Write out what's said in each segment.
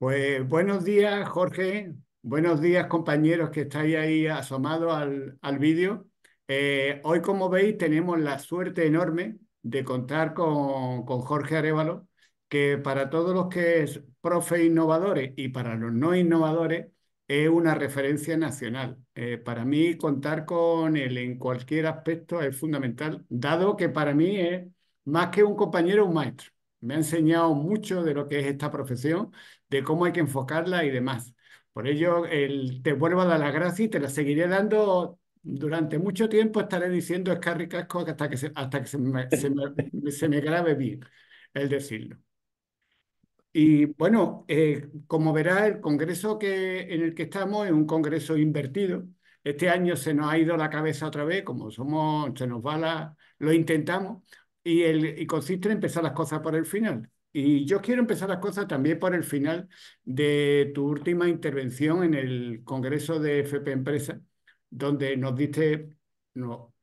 Pues buenos días, Jorge. Buenos días, compañeros que estáis ahí asomados al, al vídeo. Eh, hoy, como veis, tenemos la suerte enorme de contar con, Jorge Arevalo, que para todos los que es profe innovadores y para los no innovadores es una referencia nacional. Eh, para mí, contar con él en cualquier aspecto es fundamental, dado que para mí es más que un compañero, un maestro. Me ha enseñado mucho de lo que es esta profesión, de cómo hay que enfocarla y demás. Por ello, te vuelvo a dar las gracias y te la seguiré dando durante mucho tiempo. Estaré diciendo Escarri Casco hasta que, se, hasta que se me, se, grabe bien el decirlo. Y bueno, eh, como verá, el congreso que, en el que estamos es un congreso invertido. Este año se nos ha ido la cabeza otra vez, como somos, se nos va la, lo intentamos, y, consiste en empezar las cosas por el final. Y yo quiero empezar las cosas también por el final de tu última intervención en el Congreso de FP Empresa, donde nos diste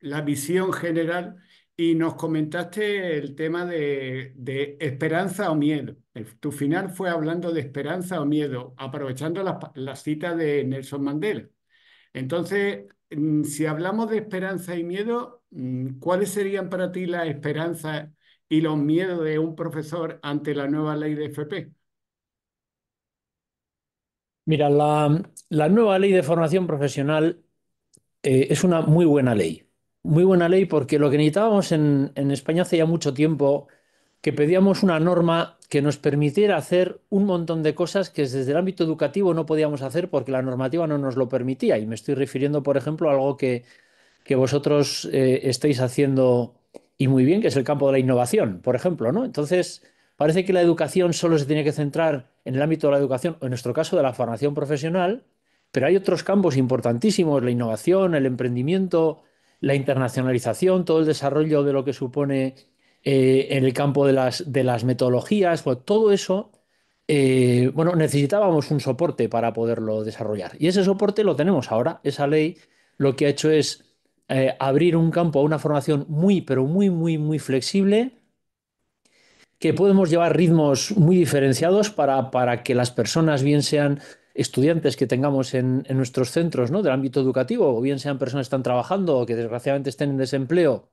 la visión general y nos comentaste el tema de, esperanza o miedo. Eh, tu final fue hablando de esperanza o miedo, aprovechando la cita de Nelson Mandela. Entonces, mm, si hablamos de esperanza y miedo, Mm, ¿Cuáles serían para ti las esperanzas y los miedos de un profesor ante la nueva ley de FP? Mira, la, nueva ley de formación profesional eh, es una muy buena ley. Muy buena ley porque lo que necesitábamos en, en España hace ya mucho tiempo, que pedíamos una norma que nos permitiera hacer un montón de cosas que desde el ámbito educativo no podíamos hacer porque la normativa no nos lo permitía. Y me estoy refiriendo, por ejemplo, a algo que, que vosotros eh, estáis haciendo y muy bien, que es el campo de la innovación, por ejemplo, ¿no? Entonces, parece que la educación solo se tiene que centrar en el ámbito de la educación, o en nuestro caso de la formación profesional, pero hay otros campos importantísimos, la innovación, el emprendimiento, la internacionalización, todo el desarrollo de lo que supone eh, en el campo de las, metodologías, todo eso, eh, bueno, necesitábamos un soporte para poderlo desarrollar. Y ese soporte lo tenemos ahora. Esa ley lo que ha hecho es eh, abrir un campo a una formación muy, pero muy, muy, muy flexible, que podemos llevar ritmos muy diferenciados para, que las personas, bien sean estudiantes que tengamos en, nuestros centros ¿no? del ámbito educativo, o bien sean personas que están trabajando o que desgraciadamente estén en desempleo,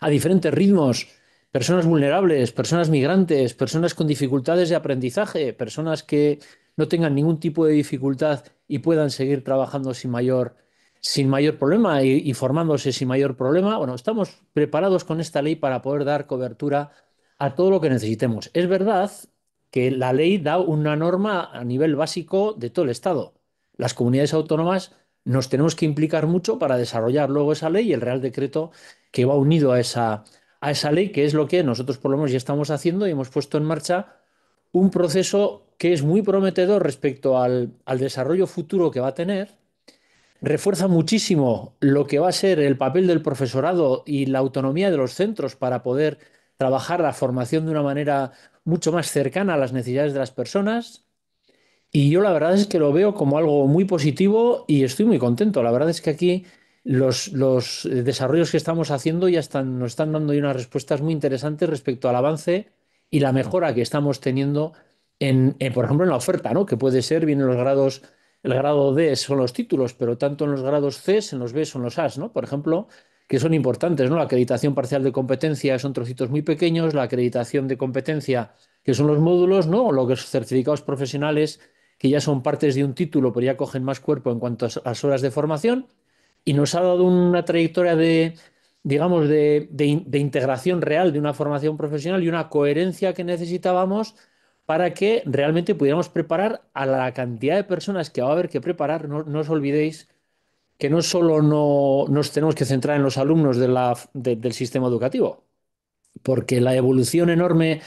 a diferentes ritmos, personas vulnerables, personas migrantes, personas con dificultades de aprendizaje, personas que no tengan ningún tipo de dificultad y puedan seguir trabajando sin mayor sin mayor problema y, formándose sin mayor problema. Bueno, estamos preparados con esta ley para poder dar cobertura a todo lo que necesitemos. Es verdad que la ley da una norma a nivel básico de todo el Estado. Las comunidades autónomas nos tenemos que implicar mucho para desarrollar luego esa ley y el Real Decreto que va unido a esa, a esa ley, que es lo que nosotros por lo menos ya estamos haciendo y hemos puesto en marcha un proceso que es muy prometedor respecto al, al desarrollo futuro que va a tener refuerza muchísimo lo que va a ser el papel del profesorado y la autonomía de los centros para poder trabajar la formación de una manera mucho más cercana a las necesidades de las personas. Y yo la verdad es que lo veo como algo muy positivo y estoy muy contento. La verdad es que aquí los, los eh, desarrollos que estamos haciendo ya están, nos están dando unas respuestas muy interesantes respecto al avance y la mejora que estamos teniendo en, por ejemplo, en la oferta, ¿no? Que puede ser, vienen los grados el grado D son los títulos, pero tanto en los grados C, en los B son los As, ¿no? Por ejemplo, que son importantes, ¿no? La acreditación parcial de competencia son trocitos muy pequeños, la acreditación de competencia, que son los módulos, ¿no? O los certificados profesionales, que ya son partes de un título, pero ya cogen más cuerpo en cuanto a las horas de formación. Y nos ha dado una trayectoria de, digamos, de integración real de una formación profesional y una coherencia que necesitábamos para que realmente pudiéramos preparar a la cantidad de personas que va a haber que preparar. No, os olvidéis que no solo nos tenemos que centrar en los alumnos del sistema educativo, porque la evolución enorme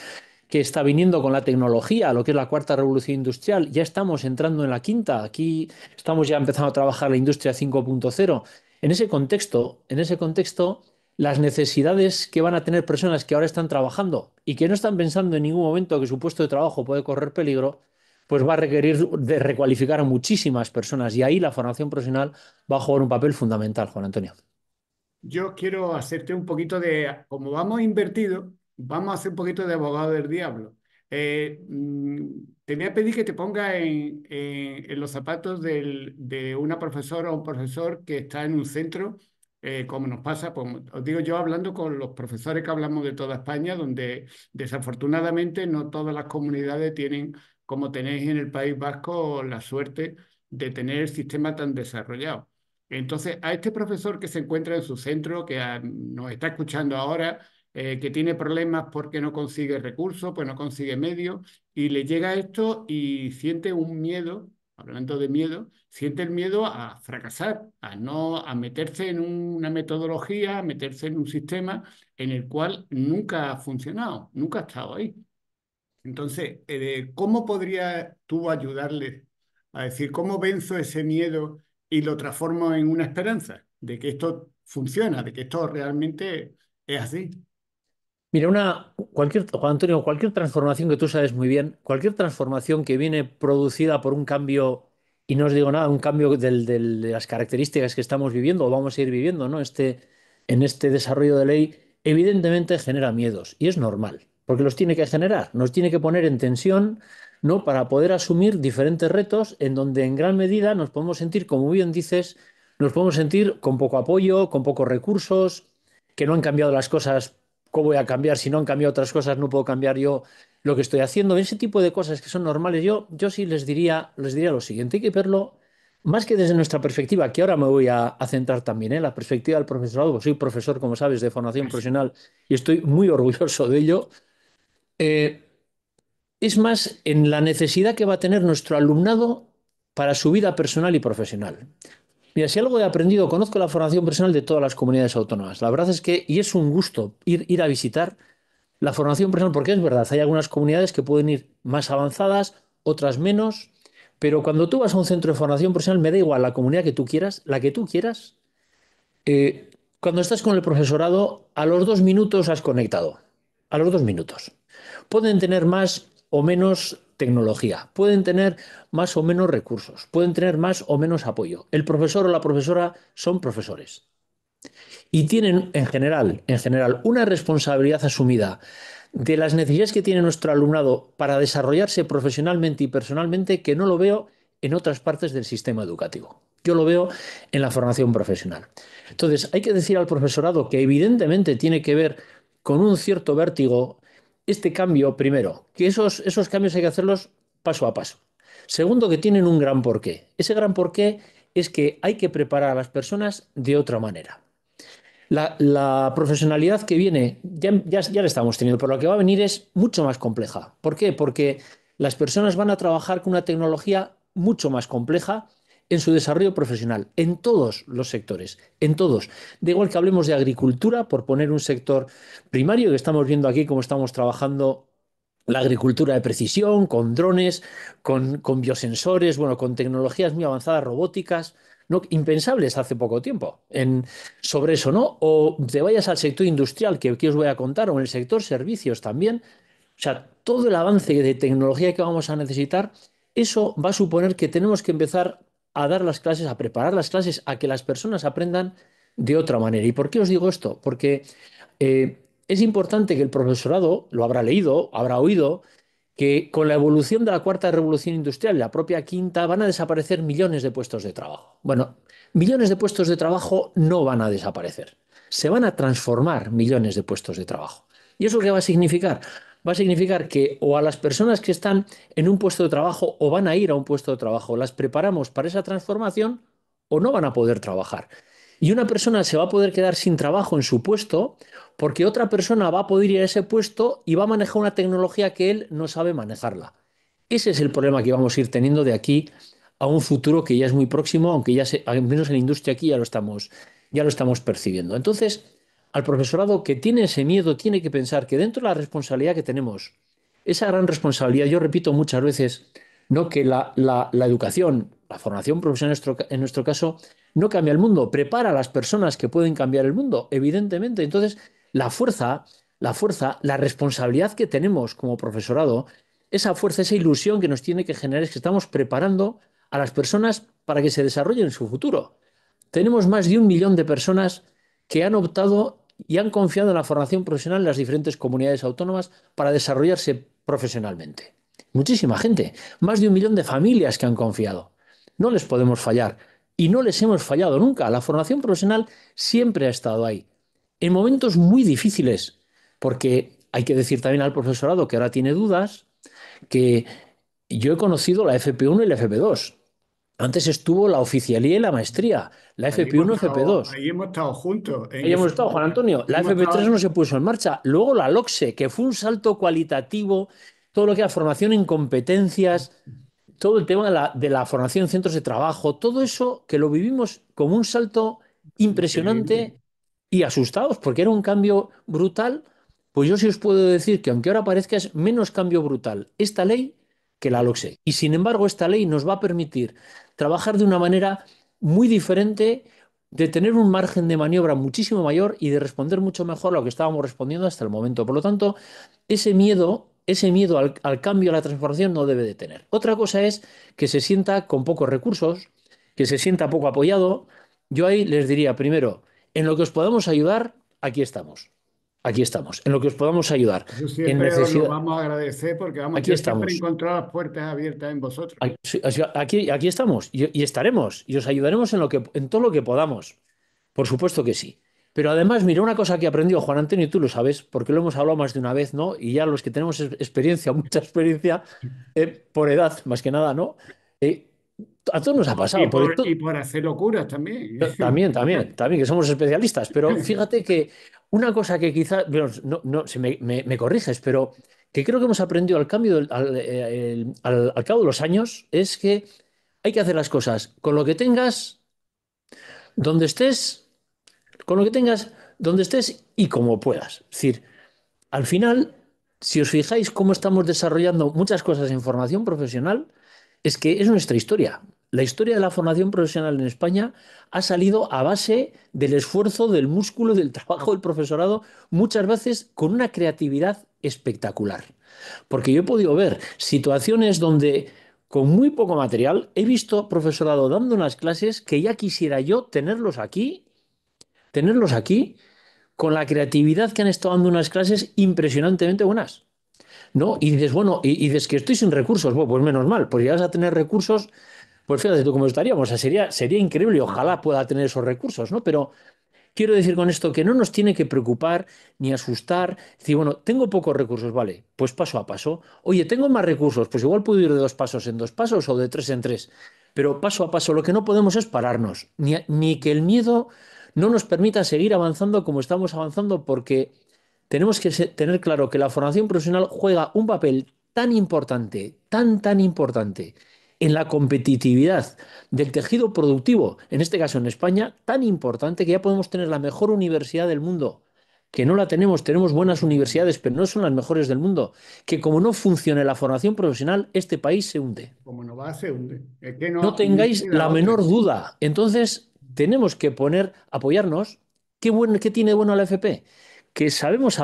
que está viniendo con la tecnología, lo que es la cuarta revolución industrial, ya estamos entrando en la quinta, aquí estamos ya empezando a trabajar la industria 5.0. En ese contexto, en ese contexto, las necesidades que van a tener personas que ahora están trabajando y que no están pensando en ningún momento que su puesto de trabajo puede correr peligro, pues va a requerir de recualificar a muchísimas personas y ahí la formación profesional va a jugar un papel fundamental, Juan Antonio. Yo quiero hacerte un poquito de, como vamos invertido, vamos a hacer un poquito de abogado del diablo. Eh, mm, te voy a pedir que te ponga en, los zapatos de una profesora o un profesor que está en un centro eh, como nos pasa, pues, os digo yo hablando con los profesores que hablamos de toda España, donde desafortunadamente no todas las comunidades tienen, como tenéis en el País Vasco, la suerte de tener el sistema tan desarrollado. Entonces, a este profesor que se encuentra en su centro, que nos está escuchando ahora, eh, que tiene problemas porque no consigue recursos, pues no consigue medios, y le llega esto y siente un miedo hablando de miedo, siente el miedo a fracasar, a no a meterse en una metodología, a meterse en un sistema en el cual nunca ha funcionado, nunca ha estado ahí. Entonces, eh, ¿cómo podría tú ayudarle a decir cómo venzo ese miedo y lo transformo en una esperanza de que esto funciona, de que esto realmente es así? Mira, una, cualquier, Juan Antonio, cualquier transformación que tú sabes muy bien, cualquier transformación que viene producida por un cambio, y no os digo nada, un cambio de las características que estamos viviendo o vamos a ir viviendo, ¿no? Este, en este desarrollo de ley, evidentemente genera miedos, y es normal, porque los tiene que generar, nos tiene que poner en tensión, ¿no? Para poder asumir diferentes retos en donde en gran medida nos podemos sentir, como bien dices, nos podemos sentir con poco apoyo, con pocos recursos, que no han cambiado las cosas ¿Cómo voy a cambiar? Si no han cambiado otras cosas, no puedo cambiar yo lo que estoy haciendo. Ese tipo de cosas que son normales, yo, yo sí les diría, les diría lo siguiente, hay que verlo más que desde nuestra perspectiva, que ahora me voy a, centrar también en ¿eh? la perspectiva del profesorado, porque soy profesor, como sabes, de formación profesional y estoy muy orgulloso de ello, eh, es más en la necesidad que va a tener nuestro alumnado para su vida personal y profesional. Mira, si algo he aprendido, conozco la formación personal de todas las comunidades autónomas. La verdad es que, y es un gusto ir, a visitar la formación personal, porque es verdad, hay algunas comunidades que pueden ir más avanzadas, otras menos, pero cuando tú vas a un centro de formación personal, me da igual la comunidad que tú quieras, la que tú quieras, eh, cuando estás con el profesorado, a los dos minutos has conectado, a los dos minutos. Pueden tener más o menos tecnología, pueden tener más o menos recursos, pueden tener más o menos apoyo. El profesor o la profesora son profesores. Y tienen en general, en general, una responsabilidad asumida de las necesidades que tiene nuestro alumnado para desarrollarse profesionalmente y personalmente que no lo veo en otras partes del sistema educativo. Yo lo veo en la formación profesional. Entonces, hay que decir al profesorado que evidentemente tiene que ver con un cierto vértigo este cambio, primero, que esos, cambios hay que hacerlos paso a paso. Segundo, que tienen un gran porqué. Ese gran porqué es que hay que preparar a las personas de otra manera. La, profesionalidad que viene, ya, ya, la estamos teniendo, pero la que va a venir es mucho más compleja. ¿Por qué? Porque las personas van a trabajar con una tecnología mucho más compleja en su desarrollo profesional, en todos los sectores, en todos. Da igual que hablemos de agricultura, por poner un sector primario, que estamos viendo aquí cómo estamos trabajando la agricultura de precisión, con drones, con, biosensores, bueno, con tecnologías muy avanzadas, robóticas, no, impensables hace poco tiempo en, sobre eso, ¿no? O te vayas al sector industrial, que aquí os voy a contar, o en el sector servicios también. O sea, todo el avance de tecnología que vamos a necesitar, eso va a suponer que tenemos que empezar a dar las clases, a preparar las clases, a que las personas aprendan de otra manera. ¿Y por qué os digo esto? Porque eh, es importante que el profesorado lo habrá leído, habrá oído, que con la evolución de la cuarta revolución industrial, la propia quinta, van a desaparecer millones de puestos de trabajo. Bueno, millones de puestos de trabajo no van a desaparecer. Se van a transformar millones de puestos de trabajo. ¿Y eso qué va a significar? va a significar que o a las personas que están en un puesto de trabajo o van a ir a un puesto de trabajo, las preparamos para esa transformación o no van a poder trabajar. Y una persona se va a poder quedar sin trabajo en su puesto porque otra persona va a poder ir a ese puesto y va a manejar una tecnología que él no sabe manejarla. Ese es el problema que vamos a ir teniendo de aquí a un futuro que ya es muy próximo, aunque ya se, al menos en la industria aquí ya lo estamos, ya lo estamos percibiendo. Entonces, al profesorado que tiene ese miedo, tiene que pensar que dentro de la responsabilidad que tenemos, esa gran responsabilidad, yo repito muchas veces, no que la, educación, la formación profesional en nuestro, caso, no cambia el mundo, prepara a las personas que pueden cambiar el mundo, evidentemente. Entonces, la fuerza, la fuerza, la responsabilidad que tenemos como profesorado, esa fuerza, esa ilusión que nos tiene que generar es que estamos preparando a las personas para que se desarrollen en su futuro. Tenemos más de un millón de personas que han optado y han confiado en la formación profesional en las diferentes comunidades autónomas para desarrollarse profesionalmente. Muchísima gente, más de un millón de familias que han confiado. No les podemos fallar y no les hemos fallado nunca. La formación profesional siempre ha estado ahí. En momentos muy difíciles, porque hay que decir también al profesorado que ahora tiene dudas, que yo he conocido la FP1 y la FP2, antes estuvo la oficialía y la maestría, la FP1 FP2. Ahí hemos estado juntos. Ahí hemos estado, Juan Antonio. La FP3 no se puso en marcha. Luego la LOXE, que fue un salto cualitativo, todo lo que era formación en competencias, todo el tema de la, formación en centros de trabajo, todo eso que lo vivimos como un salto impresionante y asustados, porque era un cambio brutal. Pues yo sí os puedo decir que aunque ahora parezca menos cambio brutal, esta ley que la LOXE Y sin embargo, esta ley nos va a permitir trabajar de una manera muy diferente, de tener un margen de maniobra muchísimo mayor y de responder mucho mejor a lo que estábamos respondiendo hasta el momento. Por lo tanto, ese miedo, ese miedo al, al cambio, a la transformación, no debe de tener. Otra cosa es que se sienta con pocos recursos, que se sienta poco apoyado. Yo ahí les diría, primero, en lo que os podamos ayudar, aquí estamos aquí estamos, en lo que os podamos ayudar. siempre lo vamos a agradecer porque vamos aquí estamos. encontrar las puertas abiertas en vosotros. Aquí, estamos y, estaremos y os ayudaremos en, lo que, en todo lo que podamos. Por supuesto que sí. Pero además, mira, una cosa que aprendido Juan Antonio, y tú lo sabes, porque lo hemos hablado más de una vez, ¿no? Y ya los que tenemos experiencia, mucha experiencia, eh, por edad, más que nada, ¿no? Eh, a todos nos ha pasado. Y por, y por hacer locuras también. También, también, también, que somos especialistas. Pero fíjate que una cosa que quizás, no, no, si me, me, corriges, pero que creo que hemos aprendido al, cambio eh, al cabo de los años es que hay que hacer las cosas con lo que tengas, donde estés, con lo que tengas, donde estés y como puedas. Es decir, al final, si os fijáis cómo estamos desarrollando muchas cosas en formación profesional, es que es nuestra historia. La historia de la formación profesional en España ha salido a base del esfuerzo, del músculo, del trabajo del profesorado, muchas veces con una creatividad espectacular. Porque yo he podido ver situaciones donde con muy poco material he visto profesorado dando unas clases que ya quisiera yo tenerlos aquí, tenerlos aquí, con la creatividad que han estado dando unas clases impresionantemente buenas. ¿No? Y dices, bueno, y, dices que estoy sin recursos. Bueno, pues menos mal, pues ya vas a tener recursos pues fíjate tú cómo estaríamos. O sea, sería, sería increíble y ojalá pueda tener esos recursos, ¿no? Pero quiero decir con esto que no nos tiene que preocupar ni asustar. Si, bueno, tengo pocos recursos, vale, pues paso a paso. Oye, tengo más recursos, pues igual puedo ir de dos pasos en dos pasos o de tres en tres. Pero paso a paso, lo que no podemos es pararnos, ni, ni que el miedo no nos permita seguir avanzando como estamos avanzando, porque tenemos que tener claro que la formación profesional juega un papel tan importante, tan, tan importante en la competitividad del tejido productivo, en este caso en España, tan importante que ya podemos tener la mejor universidad del mundo, que no la tenemos, tenemos buenas universidades, pero no son las mejores del mundo, que como no funcione la formación profesional, este país se hunde. Como no va, se hunde. no, tengáis la, menor duda. Entonces, tenemos que poner, apoyarnos. ¿Qué, bueno, qué tiene bueno la FP? Que sabemos,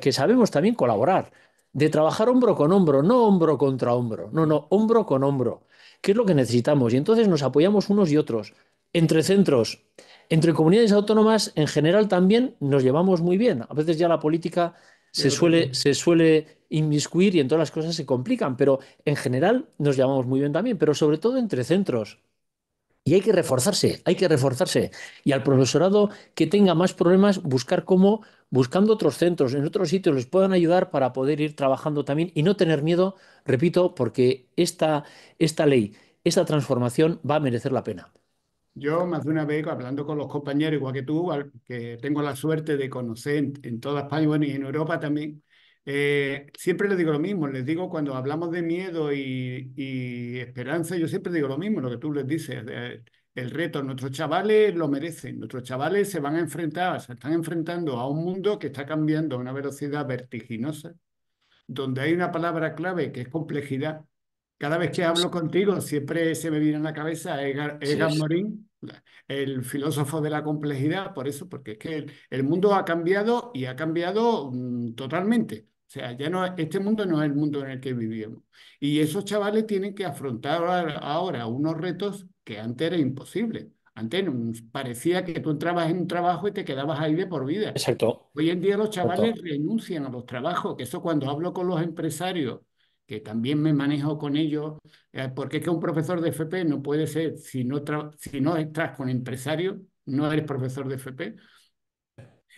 que sabemos también colaborar de trabajar hombro con hombro, no hombro contra hombro, no, no, hombro con hombro, que es lo que necesitamos. Y entonces nos apoyamos unos y otros, entre centros, entre comunidades autónomas en general también nos llevamos muy bien. A veces ya la política se suele, se suele inmiscuir y en todas las cosas se complican, pero en general nos llevamos muy bien también, pero sobre todo entre centros. Y hay que reforzarse, hay que reforzarse. Y al profesorado que tenga más problemas, buscar cómo, buscando otros centros, en otros sitios, les puedan ayudar para poder ir trabajando también y no tener miedo, repito, porque esta, esta ley, esta transformación va a merecer la pena. Yo más de una vez, hablando con los compañeros, igual que tú, que tengo la suerte de conocer en, toda España y en Europa también, eh, siempre les digo lo mismo, les digo cuando hablamos de miedo y, esperanza, yo siempre digo lo mismo, lo que tú les dices, eh, el reto, nuestros chavales lo merecen, nuestros chavales se van a enfrentar, se están enfrentando a un mundo que está cambiando a una velocidad vertiginosa, donde hay una palabra clave que es complejidad. Cada vez que hablo contigo siempre se me viene a la cabeza Edgar, Morín Morin, el filósofo de la complejidad, por eso, porque es que el, mundo ha cambiado y ha cambiado mm, totalmente. O sea, ya no, este mundo no es el mundo en el que vivíamos. Y esos chavales tienen que afrontar ahora unos retos que antes era imposible. Antes parecía que tú entrabas en un trabajo y te quedabas ahí de por vida. Exacto. Hoy en día los chavales renuncian a los trabajos, que eso cuando hablo con los empresarios, que también me manejo con ellos, eh, porque es que un profesor de FP no puede ser, si no, si no estás con empresarios, no eres profesor de FP.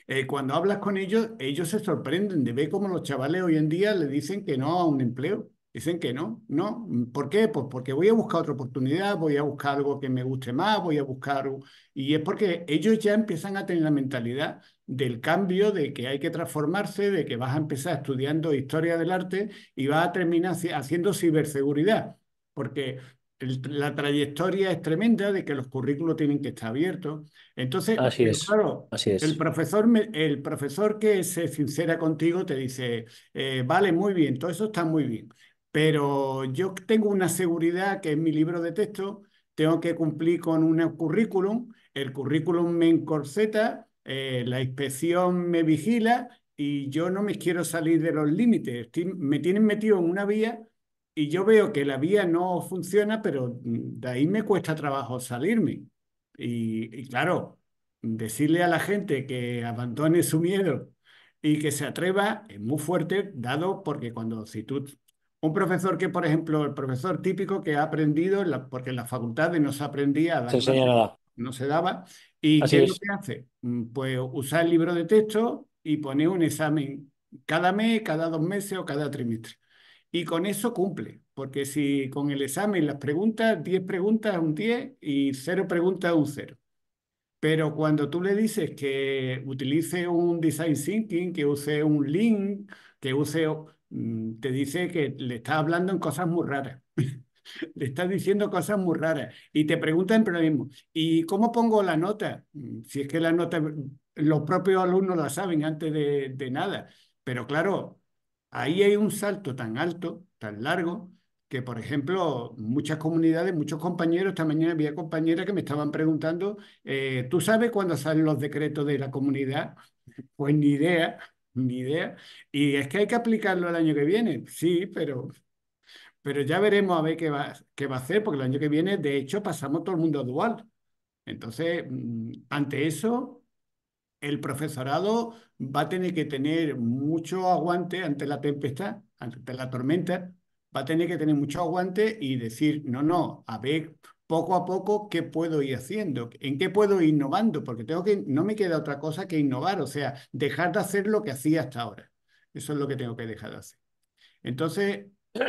Eh, cuando hablas con ellos, ellos se sorprenden de ver cómo los chavales hoy en día le dicen que no a un empleo. Dicen que no, no. ¿Por qué? Pues porque voy a buscar otra oportunidad, voy a buscar algo que me guste más, voy a buscar... Y es porque ellos ya empiezan a tener la mentalidad del cambio, de que hay que transformarse, de que vas a empezar estudiando historia del arte y vas a terminar haciendo ciberseguridad. Porque la trayectoria es tremenda de que los currículos tienen que estar abiertos. Entonces, así es, claro, así es. El, profesor, el profesor que se sincera contigo te dice, eh, vale, muy bien, todo eso está muy bien, pero yo tengo una seguridad que en mi libro de texto tengo que cumplir con un currículum, el currículum me encorseta, eh, la inspección me vigila y yo no me quiero salir de los límites, me tienen metido en una vía y yo veo que la vía no funciona, pero de ahí me cuesta trabajo salirme. Y, claro, decirle a la gente que abandone su miedo y que se atreva es muy fuerte, dado porque cuando si tú... Un profesor que, por ejemplo, el profesor típico que ha aprendido, porque en la facultad no se aprendía no se daba, ¿y qué lo que hace? Mm, pues usar el libro de texto y pone un examen cada mes, cada dos meses o cada trimestre y con eso cumple, porque si con el examen las preguntas, 10 preguntas un 10 y 0 preguntas un 0. Pero cuando tú le dices que utilice un design thinking, que use un link, que use, mm, te dice que le está hablando en cosas muy raras. le estás diciendo cosas muy raras y te preguntan pero mismo, ¿y cómo pongo la nota? Mm, si es que la nota mm, los propios alumnos la saben antes de, de nada, pero claro, Ahí hay un salto tan alto, tan largo, que por ejemplo muchas comunidades, muchos compañeros, esta mañana había compañeras que me estaban preguntando, eh, ¿tú sabes cuándo salen los decretos de la comunidad? Pues ni idea, ni idea. Y es que hay que aplicarlo el año que viene, sí, pero, pero ya veremos a ver qué va, qué va a hacer, porque el año que viene, de hecho, pasamos todo el mundo a dual. Entonces, mm, ante eso, el profesorado va a tener que tener mucho aguante ante la tempestad, ante la tormenta, va a tener que tener mucho aguante y decir, no, no, a ver poco a poco qué puedo ir haciendo, en qué puedo ir innovando, porque tengo que, no me queda otra cosa que innovar, o sea, dejar de hacer lo que hacía hasta ahora. Eso es lo que tengo que dejar de hacer. Entonces,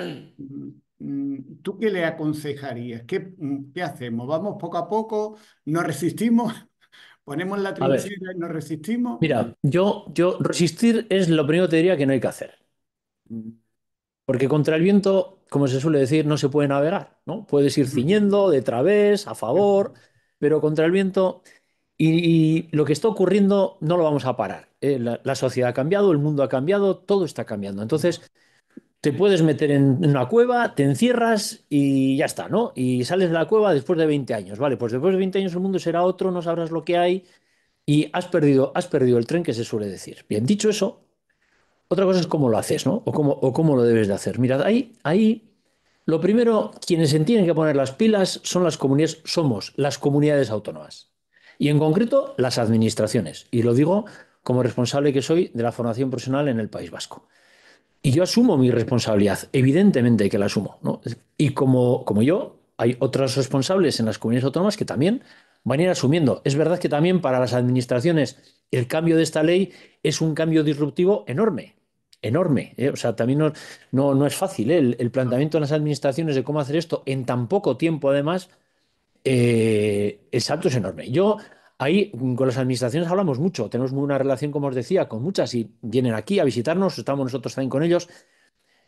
mm, ¿tú qué le aconsejarías? Mm, ¿Qué, hacemos? ¿Vamos poco a poco? ¿No resistimos? ponemos la trinchera y nos resistimos. Mira, yo, yo resistir es lo primero que te diría que no hay que hacer. Porque contra el viento, como se suele decir, no se puede navegar, ¿no? Puedes ir ciñendo de través, a favor, pero contra el viento. Y, lo que está ocurriendo no lo vamos a parar. ¿eh? la, sociedad ha cambiado, el mundo ha cambiado, todo está cambiando. Entonces, te puedes meter en una cueva, te encierras y ya está, ¿no? Y sales de la cueva después de 20 años. Vale, pues después de 20 años el mundo será otro, no sabrás lo que hay y has perdido, has perdido el tren que se suele decir. Bien, dicho eso, otra cosa es cómo lo haces, ¿no? O cómo, lo debes de hacer. Mirad, ahí, ahí lo primero, quienes se tienen que poner las pilas son las comunidades, somos las comunidades autónomas. Y en concreto, las administraciones. Y lo digo como responsable que soy de la formación profesional en el País Vasco. Y yo asumo mi responsabilidad, evidentemente que la asumo. Y como, como yo, hay otros responsables en las comunidades autónomas que también van a ir asumiendo. Es verdad que también para las administraciones el cambio de esta ley es un cambio disruptivo enorme, enorme. ¿eh? O sea, también no, no, es fácil ¿eh? el, planteamiento de las administraciones de cómo hacer esto en tan poco tiempo, además, eh, el salto es enorme. Yo Ahí mm, con las administraciones hablamos mucho, tenemos una relación, como os decía, con muchas y vienen aquí a visitarnos, estamos nosotros también con ellos.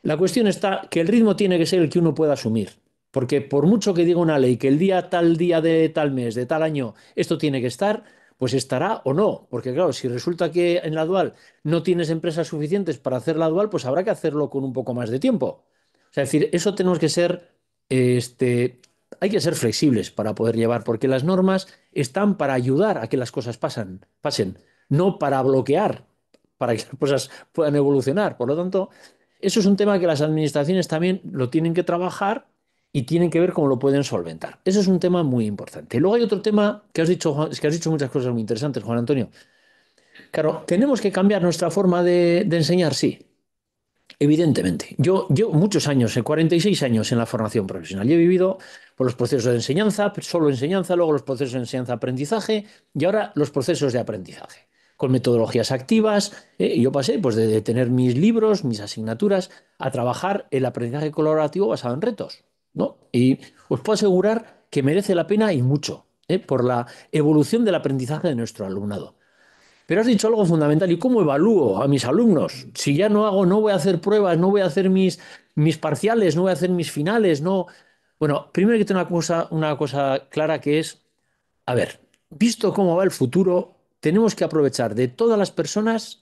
La cuestión está que el ritmo tiene que ser el que uno pueda asumir, porque por mucho que diga una ley que el día tal día de tal mes, de tal año, esto tiene que estar, pues estará o no, porque claro, si resulta que en la dual no tienes empresas suficientes para hacer la dual, pues habrá que hacerlo con un poco más de tiempo. O sea, es decir, eso tenemos que ser, este, hay que ser flexibles para poder llevar, porque las normas están para ayudar a que las cosas pasen, no para bloquear, para que las cosas puedan evolucionar. Por lo tanto, eso es un tema que las administraciones también lo tienen que trabajar y tienen que ver cómo lo pueden solventar. Eso es un tema muy importante. Luego hay otro tema que has dicho, que has dicho muchas cosas muy interesantes, Juan Antonio. Claro, tenemos que cambiar nuestra forma de, enseñar, sí. Evidentemente. Yo yo, muchos años, 46 eh, años en la formación profesional. Yo he vivido por los procesos de enseñanza, solo enseñanza, luego los procesos de enseñanza-aprendizaje y ahora los procesos de aprendizaje con metodologías activas. ¿eh? yo pasé pues, de, tener mis libros, mis asignaturas, a trabajar el aprendizaje colaborativo basado en retos. ¿no? Y os puedo asegurar que merece la pena y mucho ¿eh? por la evolución del aprendizaje de nuestro alumnado. Pero has dicho algo fundamental, ¿y cómo evalúo a mis alumnos? Si ya no hago, no voy a hacer pruebas, no voy a hacer mis, mis parciales, no voy a hacer mis finales, no, bueno, primero hay que tener una cosa, clara que es, a ver, visto cómo va el futuro, tenemos que aprovechar de todas las personas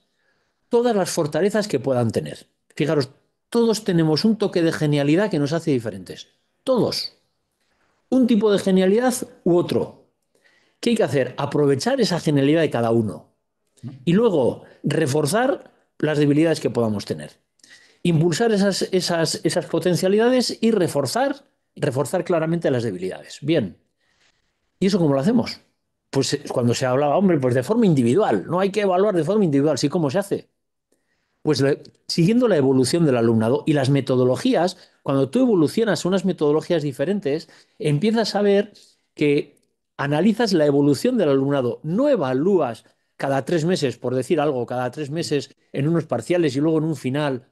todas las fortalezas que puedan tener. Fijaros, todos tenemos un toque de genialidad que nos hace diferentes. Todos. Un tipo de genialidad u otro. ¿Qué hay que hacer? Aprovechar esa genialidad de cada uno. Y luego reforzar las debilidades que podamos tener. Impulsar esas potencialidades y reforzar reforzar claramente las debilidades. Bien. ¿Y eso cómo lo hacemos? Pues eh, cuando se hablaba, hombre, pues de forma individual, no hay que evaluar de forma individual, ¿sí cómo se hace? Pues siguiendo la evolución del alumnado y las metodologías, cuando tú evolucionas unas metodologías diferentes, empiezas a ver que analizas la evolución del alumnado, no evalúas cada tres meses, por decir algo, cada tres meses en unos parciales y luego en un final,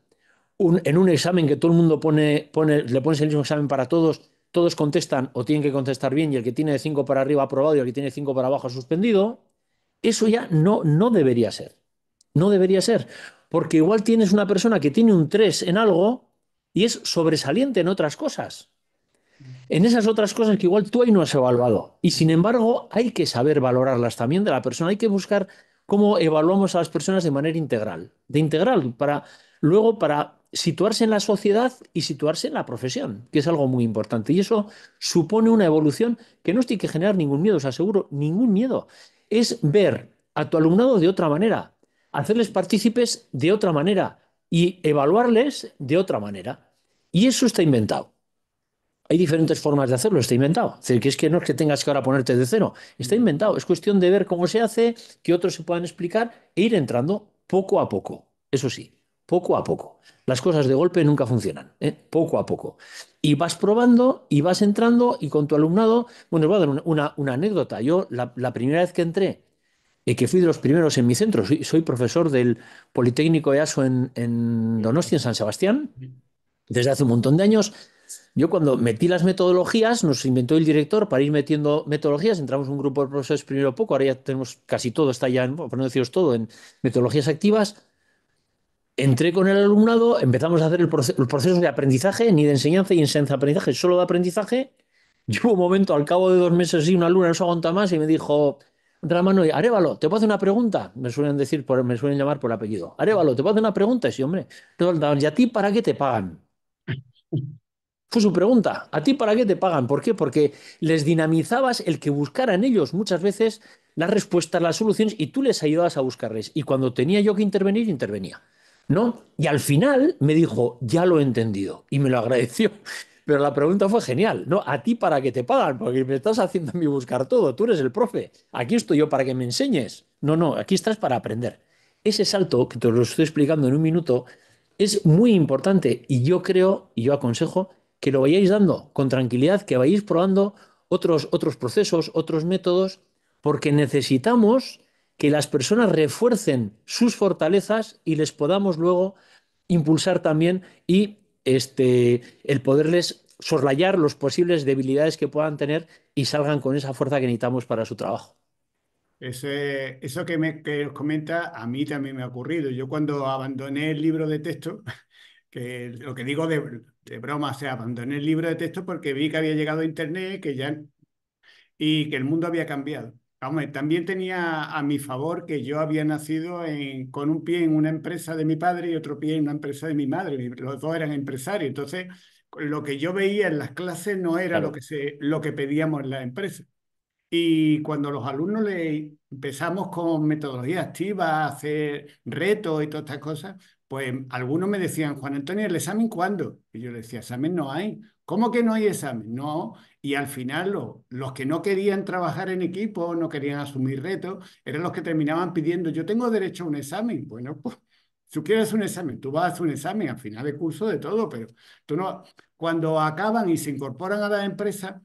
en un examen que todo el mundo pone, pone, le pones el mismo examen para todos, todos contestan o tienen que contestar bien y el que tiene 5 para arriba aprobado y el que tiene 5 para abajo suspendido, eso ya no, no debería ser. No debería ser. Porque igual tienes una persona que tiene un 3 en algo y es sobresaliente en otras cosas. En esas otras cosas que igual tú ahí no has evaluado. Y sin embargo, hay que saber valorarlas también de la persona. Hay que buscar cómo evaluamos a las personas de manera integral. De integral, para luego para situarse en la sociedad y situarse en la profesión, que es algo muy importante. Y eso supone una evolución que no tiene que generar ningún miedo, os aseguro, ningún miedo. Es ver a tu alumnado de otra manera, hacerles partícipes de otra manera y evaluarles de otra manera. Y eso está inventado. Hay diferentes formas de hacerlo, está inventado. Es decir, que es que no es que tengas que ahora ponerte de cero, está inventado. Es cuestión de ver cómo se hace, que otros se puedan explicar e ir entrando poco a poco. Eso sí poco a poco. Las cosas de golpe nunca funcionan, ¿eh? poco a poco. Y vas probando y vas entrando y con tu alumnado, bueno, os voy a dar una, anécdota. Yo la, primera vez que entré, y eh, que fui de los primeros en mi centro, soy, profesor del Politécnico EASO en, en Donostia, en San Sebastián, desde hace un montón de años. Yo cuando metí las metodologías, nos inventó el director para ir metiendo metodologías, entramos un grupo de profesores primero poco, ahora ya tenemos casi todo, está ya, por deciros todo, en metodologías activas entré con el alumnado, empezamos a hacer el, procesos proceso de aprendizaje, ni de enseñanza y enseñanza-aprendizaje, solo de aprendizaje. Y un momento, al cabo de dos meses, y una alumna no se aguanta más y me dijo, entre la mano, y, Arevalo, ¿te puedo hacer una pregunta? Me suelen decir, me suelen llamar por apellido. Arévalo. ¿te puedo hacer una pregunta? sí, hombre, ¿y a ti para qué te pagan? Fue su pregunta, ¿a ti para qué te pagan? ¿Por qué? Porque les dinamizabas el que buscaran ellos muchas veces las respuestas, las soluciones, y tú les ayudabas a buscarles. Y cuando tenía yo que intervenir, intervenía. ¿no? Y al final me dijo, ya lo he entendido, y me lo agradeció. Pero la pregunta fue genial, ¿no? ¿A ti para que te pagan? Porque me estás haciendo a mí buscar todo, tú eres el profe, aquí estoy yo para que me enseñes. No, no, aquí estás para aprender. Ese salto que te lo estoy explicando en un minuto es muy importante y yo creo y yo aconsejo que lo vayáis dando con tranquilidad, que vayáis probando otros, otros procesos, otros métodos, porque necesitamos que las personas refuercen sus fortalezas y les podamos luego impulsar también y este, el poderles soslayar los posibles debilidades que puedan tener y salgan con esa fuerza que necesitamos para su trabajo. Eso, que, me, os comenta a mí también me ha ocurrido. Yo cuando abandoné el libro de texto, que lo que digo de, broma, sea, abandoné el libro de texto porque vi que había llegado Internet, que ya... y que el mundo había cambiado también tenía a mi favor que yo había nacido con un pie en una empresa de mi padre y otro pie en una empresa de mi madre. Los dos eran empresarios. Entonces, lo que yo veía en las clases no era lo, que se, lo que pedíamos en la empresa. Y cuando los alumnos le empezamos con metodología activa, hacer retos y todas estas cosas, pues algunos me decían, Juan Antonio, ¿el examen cuándo? Y yo le decía, examen no hay. ¿Cómo que no hay examen? No. Y al final los que no querían trabajar en equipo, no querían asumir retos, eran los que terminaban pidiendo, yo tengo derecho a un examen. Bueno, pues tú quieres un examen, tú vas a un examen al final de curso de todo, pero tú no, cuando acaban y se incorporan a la empresa,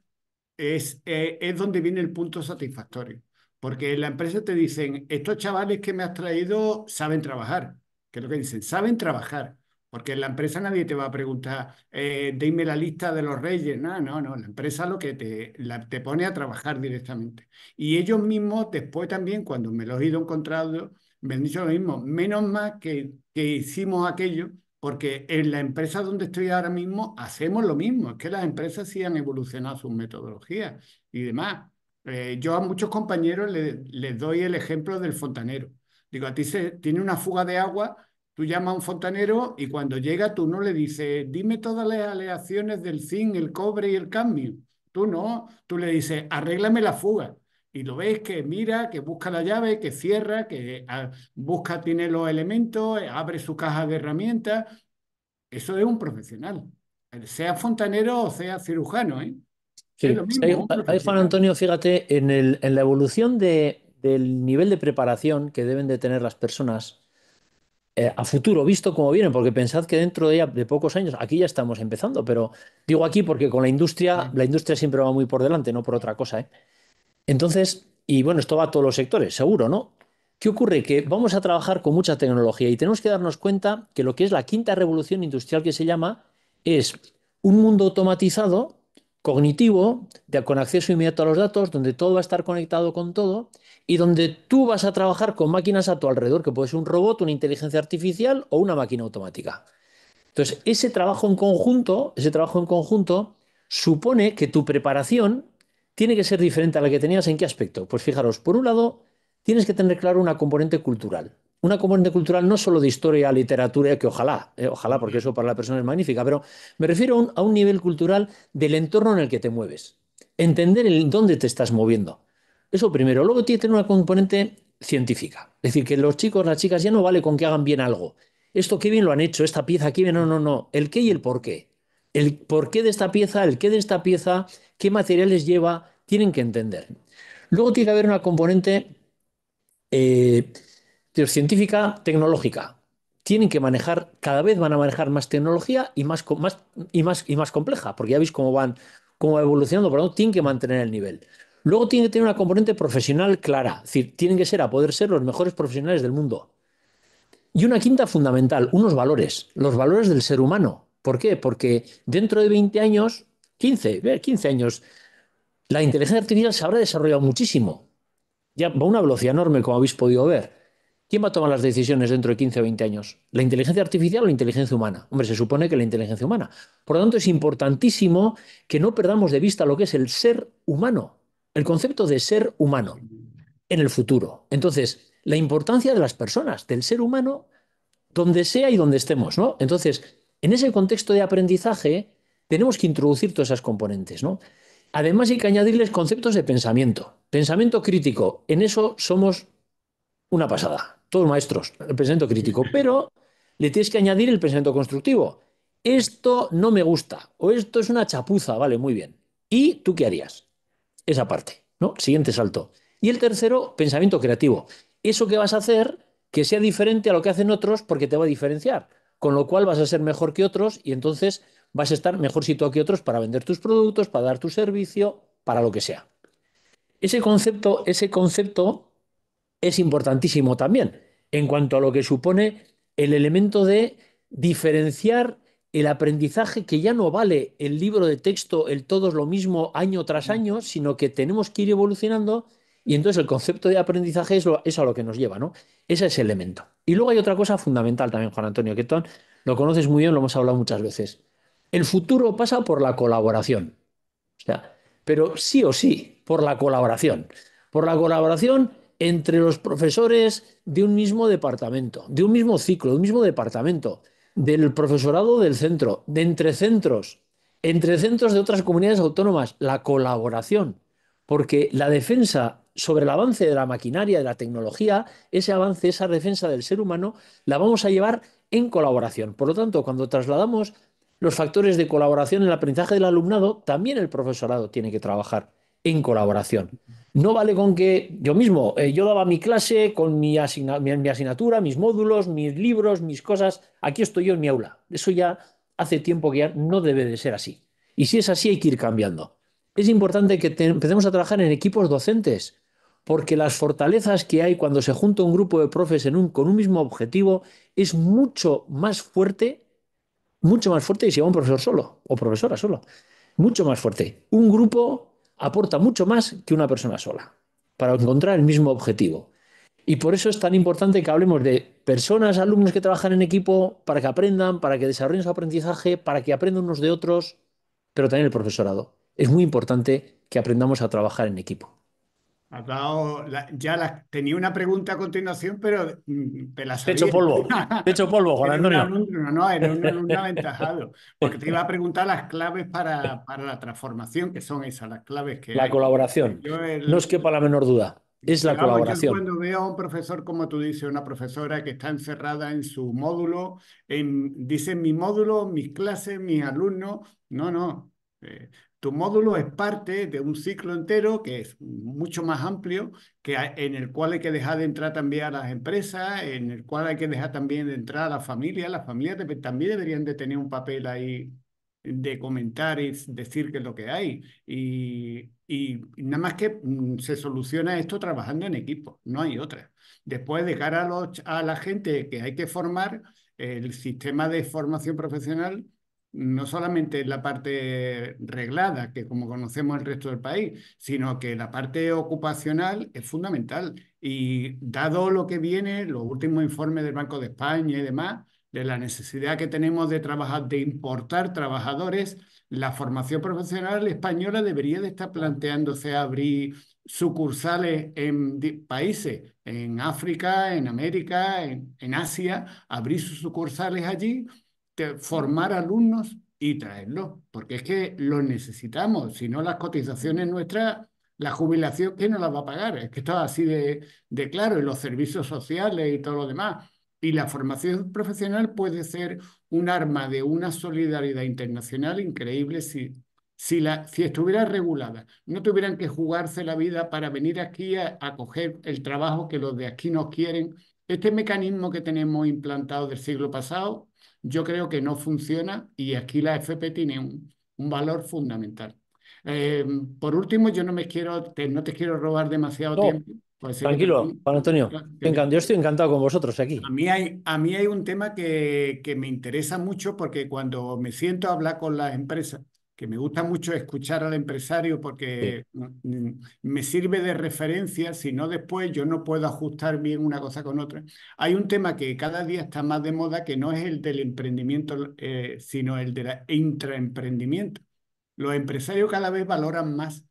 es, eh, es donde viene el punto satisfactorio. Porque en la empresa te dicen, estos chavales que me has traído saben trabajar que es lo que dicen, saben trabajar. Porque en la empresa nadie te va a preguntar, eh, dime la lista de los reyes. No, no, no. La empresa lo que te, te pone a trabajar directamente. Y ellos mismos, después también, cuando me los he ido encontrando, me han dicho lo mismo. Menos más que, que hicimos aquello, porque en la empresa donde estoy ahora mismo hacemos lo mismo. Es que las empresas sí han evolucionado sus metodologías y demás. Eh, yo a muchos compañeros les doy el ejemplo del fontanero. Digo, a ti se, tiene una fuga de agua, tú llamas a un fontanero y cuando llega tú no le dices, dime todas las aleaciones del zinc, el cobre y el cambio. Tú no, tú le dices, arréglame la fuga. Y lo ves que mira, que busca la llave, que cierra, que ah, busca, tiene los elementos, eh, abre su caja de herramientas. Eso es un profesional, eh, sea fontanero o sea cirujano. ¿eh? Sí. Juan Antonio, fíjate, en, el, en la evolución de, del nivel de preparación que deben de tener las personas eh, a futuro, visto como vienen, porque pensad que dentro de, ya, de pocos años, aquí ya estamos empezando, pero digo aquí porque con la industria, la industria siempre va muy por delante, no por otra cosa. ¿eh? Entonces, y bueno, esto va a todos los sectores, seguro, ¿no? ¿Qué ocurre? Que vamos a trabajar con mucha tecnología y tenemos que darnos cuenta que lo que es la quinta revolución industrial que se llama es un mundo automatizado cognitivo, con acceso inmediato a los datos, donde todo va a estar conectado con todo y donde tú vas a trabajar con máquinas a tu alrededor, que puede ser un robot, una inteligencia artificial o una máquina automática. Entonces, ese trabajo en conjunto, ese trabajo en conjunto supone que tu preparación tiene que ser diferente a la que tenías en qué aspecto. Pues fijaros, por un lado, tienes que tener claro una componente cultural una componente cultural no solo de historia, literatura, que ojalá, eh, ojalá, porque eso para la persona es magnífica, pero me refiero a un, nivel cultural del entorno en el que te mueves. Entender en dónde te estás moviendo. Eso primero. Luego tiene que tener una componente científica. Es decir, que los chicos, las chicas ya no vale con que hagan bien algo. Esto qué bien lo han hecho, esta pieza qué bien, no, no, no. El qué y el por qué. El por qué de esta pieza, el qué de esta pieza, qué materiales lleva, tienen que entender. Luego tiene que haber una componente eh, científica, tecnológica. Tienen que manejar, cada vez van a manejar más tecnología y más, y más, y más compleja, porque ya veis cómo van cómo va evolucionando, pero no tienen que mantener el nivel. Luego tienen que tener una componente profesional clara, es decir, tienen que ser, a poder ser, los mejores profesionales del mundo. Y una quinta fundamental, unos valores, los valores del ser humano. ¿Por qué? Porque dentro de 20 años, 15, 15 años, la inteligencia artificial se habrá desarrollado muchísimo. Ya va a una velocidad enorme, como habéis podido ver. ¿Quién va a tomar las decisiones dentro de 15 o 20 años? ¿La inteligencia artificial o la inteligencia humana? Hombre, se supone que la inteligencia humana. Por lo tanto, es importantísimo que no perdamos de vista lo que es el ser humano, el concepto de ser humano en el futuro. Entonces, la importancia de las personas, del ser humano, donde sea y donde estemos, ¿no? Entonces, en ese contexto de aprendizaje, tenemos que introducir todas esas componentes, ¿no? Además, hay que añadirles conceptos de pensamiento. Pensamiento crítico, en eso somos una pasada todos maestros, el pensamiento crítico, pero le tienes que añadir el pensamiento constructivo. Esto no me gusta, o esto es una chapuza, vale, muy bien. ¿Y tú qué harías? Esa parte, ¿no? Siguiente salto. Y el tercero, pensamiento creativo. Eso que vas a hacer que sea diferente a lo que hacen otros porque te va a diferenciar, con lo cual vas a ser mejor que otros y entonces vas a estar mejor situado que otros para vender tus productos, para dar tu servicio, para lo que sea. Ese concepto, ese concepto es importantísimo también en cuanto a lo que supone el elemento de diferenciar el aprendizaje que ya no vale el libro de texto, el todo es lo mismo año tras año, sino que tenemos que ir evolucionando y entonces el concepto de aprendizaje es, a lo que nos lleva, ¿no? Ese es el elemento. Y luego hay otra cosa fundamental también, Juan Antonio, que lo conoces muy bien, lo hemos hablado muchas veces. El futuro pasa por la colaboración. O sea, pero sí o sí, por la colaboración. Por la colaboración entre los profesores de un mismo departamento, de un mismo ciclo, de un mismo departamento, del profesorado del centro, de entre centros, entre centros de otras comunidades autónomas, la colaboración, porque la defensa sobre el avance de la maquinaria, de la tecnología, ese avance, esa defensa del ser humano, la vamos a llevar en colaboración. Por lo tanto, cuando trasladamos los factores de colaboración en el aprendizaje del alumnado, también el profesorado tiene que trabajar en colaboración. No vale con que yo mismo, eh, yo daba mi clase con mi, asignatura, mis módulos, mis libros, mis cosas. Aquí estoy yo en mi aula. Eso ya hace tiempo que ya no debe de ser así. Y si es así, hay que ir cambiando. Es importante que empecemos a trabajar en equipos docentes, porque las fortalezas que hay cuando se junta un grupo de profes con un mismo objetivo es mucho más fuerte, mucho más fuerte que si va un profesor solo o profesora solo, mucho más fuerte. Un grupo aporta mucho más que una persona sola para encontrar el mismo objetivo. Y por eso es tan importante que hablemos de personas, alumnos que trabajan en equipo, para que aprendan, para que desarrollen su aprendizaje, para que aprendan unos de otros, pero también el profesorado. Es muy importante que aprendamos a trabajar en equipo dado ya tenía una pregunta a continuación, pero mm, mm, te la sabía. hecho polvo, te hecho polvo, Juan Antonio. Era no, era un aventajado, porque te iba a preguntar las claves para, para la transformación, que son esas las claves que... La colaboración, no es que para la menor duda, es la colaboración. cuando veo a un profesor, como tú dices, una profesora que está encerrada en su módulo, dicen dice mi módulo, mis clases, mis alumnos, no, no, eh, tu módulo es parte de un ciclo entero que es mucho más amplio, que en el cual hay que dejar de entrar también a las empresas, en el cual hay que dejar también de entrar a las familias. Las familias también deberían de tener un papel ahí de comentar y decir qué es lo que hay. Y, nada más que mm, se soluciona esto trabajando en equipo, no hay otra. Después, de a, los, a la gente que hay que formar, el sistema de formación profesional no solamente la parte reglada, que como conocemos el resto del país, sino que la parte ocupacional es fundamental. Y dado lo que viene, los últimos informes del Banco de España y demás, de la necesidad que tenemos de trabajar, de importar trabajadores, la formación profesional española debería de estar planteándose abrir sucursales en países, en África, en América, en, en Asia, abrir sus sucursales allí formar alumnos y traerlos, porque es que los necesitamos, si no las cotizaciones nuestras, la jubilación, ¿quién nos las va a pagar? Es que está así de, claro, en los servicios sociales y todo lo demás. Y la formación profesional puede ser un arma de una solidaridad internacional increíble si, si, la, si estuviera regulada. No tuvieran que jugarse la vida para venir aquí a, a coger el trabajo que los de aquí nos quieren. Este mecanismo que tenemos implantado del siglo pasado yo creo que no funciona y aquí la FP tiene un, valor fundamental. Eh, por último, yo no me quiero, te, no te quiero robar demasiado tiempo. Pues tranquilo, Juan Antonio. yo estoy encantado con vosotros aquí. A mí hay, a mí hay un tema que, que me interesa mucho porque cuando me siento a hablar con las empresas, que me gusta mucho escuchar al empresario porque mm, me sirve de referencia, si no después yo no puedo ajustar bien una cosa con otra. Hay un tema que cada día está más de moda que no es el del emprendimiento, eh, sino el del intraemprendimiento. Los empresarios cada vez valoran más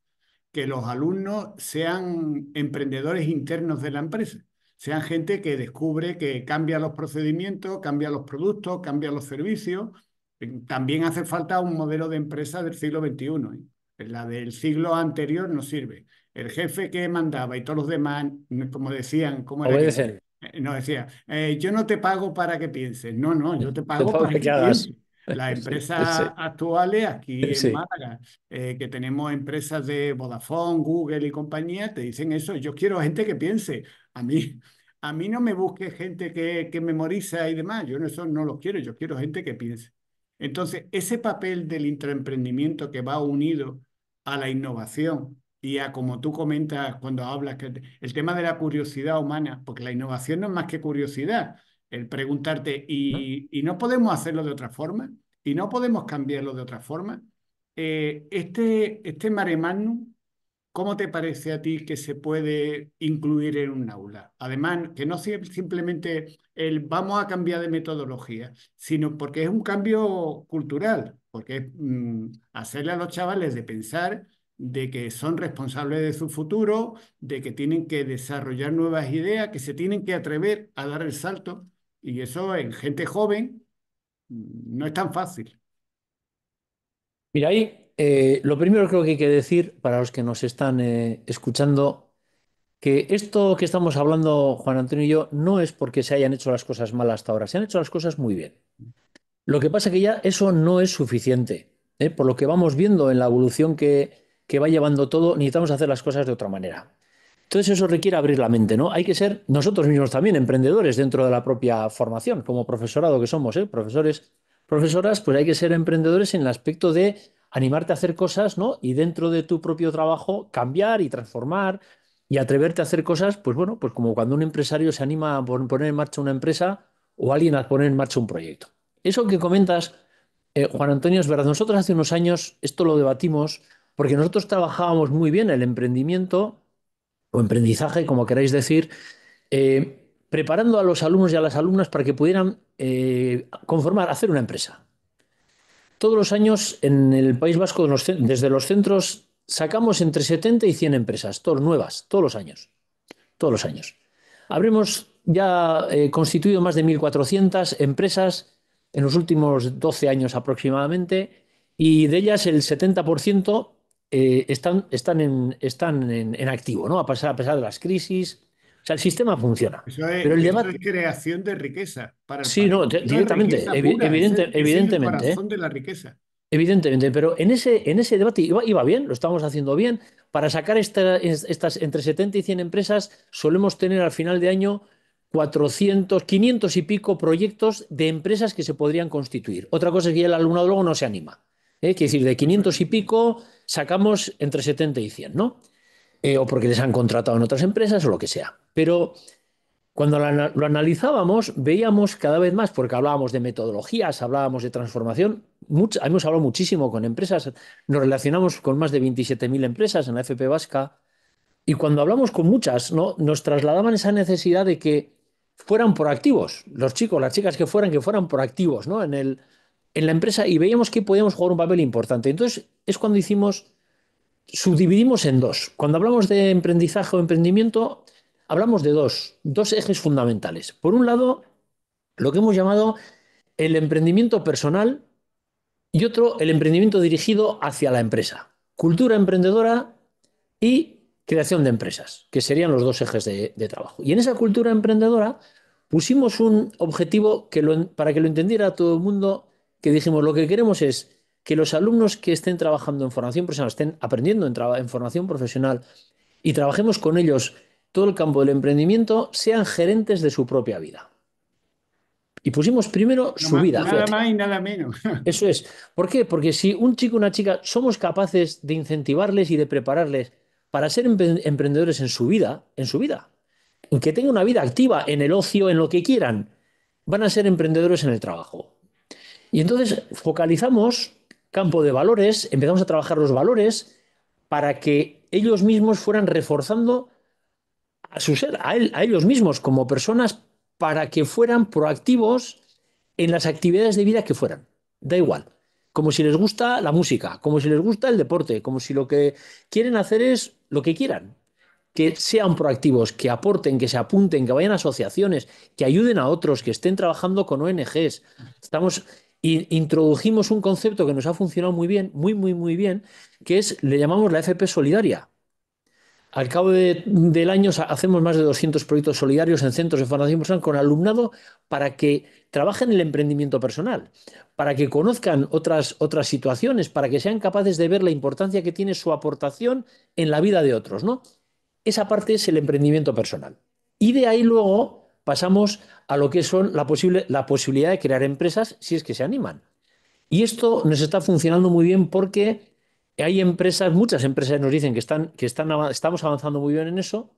que los alumnos sean emprendedores internos de la empresa, sean gente que descubre que cambia los procedimientos, cambia los productos, cambia los servicios también hace falta un modelo de empresa del siglo XXI. ¿eh? La del siglo anterior no sirve. El jefe que mandaba y todos los demás, como decían, ¿cómo era? Eh, no decía, eh, yo no te pago para que pienses. No, no, yo te pago para que pienses. Las empresas actuales aquí en Málaga, que tenemos empresas de Vodafone, Google y compañía, te dicen eso. Yo quiero gente que piense. A mí, a mí no me busque gente que, memoriza y demás. Yo eso no lo quiero. Yo quiero gente que piense. Entonces, ese papel del intraemprendimiento que va unido a la innovación y a, como tú comentas cuando hablas, que el tema de la curiosidad humana, porque la innovación no es más que curiosidad, el preguntarte, ¿y, no podemos hacerlo de otra forma? ¿Y no podemos cambiarlo de otra forma? Eh, este, este mare ¿Cómo te parece a ti que se puede incluir en un aula? Además, que no simplemente el vamos a cambiar de metodología, sino porque es un cambio cultural, porque es mm, hacerle a los chavales de pensar de que son responsables de su futuro, de que tienen que desarrollar nuevas ideas, que se tienen que atrever a dar el salto. Y eso en gente joven mm, no es tan fácil. Mira, ahí eh, lo primero creo que hay que decir para los que nos están eh, escuchando que esto que estamos hablando Juan Antonio y yo no es porque se hayan hecho las cosas mal hasta ahora, se han hecho las cosas muy bien. Lo que pasa que ya eso no es suficiente. ¿eh? Por lo que vamos viendo en la evolución que, va llevando todo, necesitamos hacer las cosas de otra manera. Entonces eso requiere abrir la mente, ¿no? Hay que ser nosotros mismos también emprendedores dentro de la propia formación, como profesorado que somos, profesores, profesoras, pues hay que ser emprendedores en el aspecto de animarte a hacer cosas, ¿no? Y dentro de tu propio trabajo cambiar y transformar y atreverte a hacer cosas, pues bueno, pues como cuando un empresario se anima a poner en marcha una empresa o alguien a poner en marcha un proyecto. Eso que comentas, eh, Juan Antonio, es verdad. Nosotros hace unos años esto lo debatimos porque nosotros trabajábamos muy bien el emprendimiento o emprendizaje, como queráis decir, eh, preparando a los alumnos y a las alumnas para que pudieran eh, conformar, hacer una empresa. Todos los años en el País Vasco, desde los centros, sacamos entre 70 y 100 empresas, nuevas, todos los años. Todos los años. Habremos ya eh, constituido más de 1.400 empresas en los últimos 12 años aproximadamente, y de ellas el 70% eh, están, están, en, están en, activo, ¿no? a, pesar, a pesar de las crisis, o sea, el sistema funciona. Eso es, pero el debate... creación de riqueza. Para sí, no, directamente, evidentemente. Es el ¿eh? de la riqueza. Evidentemente, pero en ese, en ese debate iba, iba bien, lo estamos haciendo bien. Para sacar estas entre 70 y 100 empresas solemos tener al final de año 400, 500 y pico proyectos de empresas que se podrían constituir. Otra cosa es que el alumnado luego no se anima. ¿eh? Quiere decir, de 500 y pico sacamos entre 70 y 100, ¿no? Eh, o porque les han contratado en otras empresas o lo que sea. Pero cuando lo analizábamos, veíamos cada vez más, porque hablábamos de metodologías, hablábamos de transformación, hemos hablado muchísimo con empresas, nos relacionamos con más de 27.000 empresas en la FP Vasca, y cuando hablamos con muchas, ¿no? nos trasladaban esa necesidad de que fueran proactivos, los chicos, las chicas que fueran, que fueran proactivos ¿no? en, el, en la empresa, y veíamos que podíamos jugar un papel importante. Entonces es cuando hicimos, subdividimos en dos. Cuando hablamos de emprendizaje o emprendimiento, hablamos de dos, dos ejes fundamentales. Por un lado, lo que hemos llamado el emprendimiento personal y otro, el emprendimiento dirigido hacia la empresa. Cultura emprendedora y creación de empresas, que serían los dos ejes de, trabajo. Y en esa cultura emprendedora pusimos un objetivo que para que lo entendiera todo el mundo, que dijimos, lo que queremos es que los alumnos que estén trabajando en formación profesional, estén aprendiendo en formación profesional y trabajemos con ellos todo el campo del emprendimiento sean gerentes de su propia vida. Y pusimos primero su vida. Nada más y nada menos. Eso es. ¿Por qué? Porque si un chico o una chica somos capaces de incentivarles y de prepararles para ser emprendedores en su vida, en su vida, que tenga una vida activa, en el ocio, en lo que quieran, van a ser emprendedores en el trabajo. Y entonces focalizamos campo de valores, empezamos a trabajar los valores para que ellos mismos fueran reforzando a a, ellos mismos como personas para que fueran proactivos en las actividades de vida que fueran. Da igual. Como si les gusta la música, como si les gusta el deporte, como si lo que quieren hacer es lo que quieran. Que sean proactivos, que aporten, que se apunten, que vayan a asociaciones, que ayuden a otros, que estén trabajando con ONGs. Estamos introdujimos un concepto que nos ha funcionado muy bien, muy, muy, muy bien, que es, le llamamos la FP solidaria. Al cabo del año hacemos más de 200 proyectos solidarios en centros de formación personal con alumnado para que trabajen el emprendimiento personal, para que conozcan otras, otras situaciones, para que sean capaces de ver la importancia que tiene su aportación en la vida de otros. ¿no? Esa parte es el emprendimiento personal. Y de ahí luego pasamos a lo que son la, posible, la posibilidad de crear empresas si es que se animan. Y esto nos está funcionando muy bien porque hay empresas, muchas empresas nos dicen que, están, que están, estamos avanzando muy bien en eso,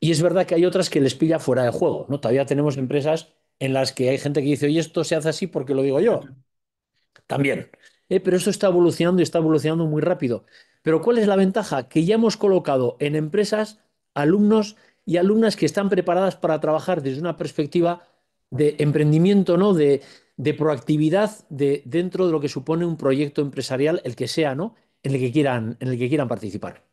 y es verdad que hay otras que les pilla fuera de juego, ¿no? Todavía tenemos empresas en las que hay gente que dice, oye, esto se hace así porque lo digo yo. También. Eh, pero eso está evolucionando y está evolucionando muy rápido. Pero ¿cuál es la ventaja? Que ya hemos colocado en empresas alumnos y alumnas que están preparadas para trabajar desde una perspectiva de emprendimiento, ¿no? De, de proactividad de, dentro de lo que supone un proyecto empresarial, el que sea, ¿no? en el que quieran, en el que quieran participar.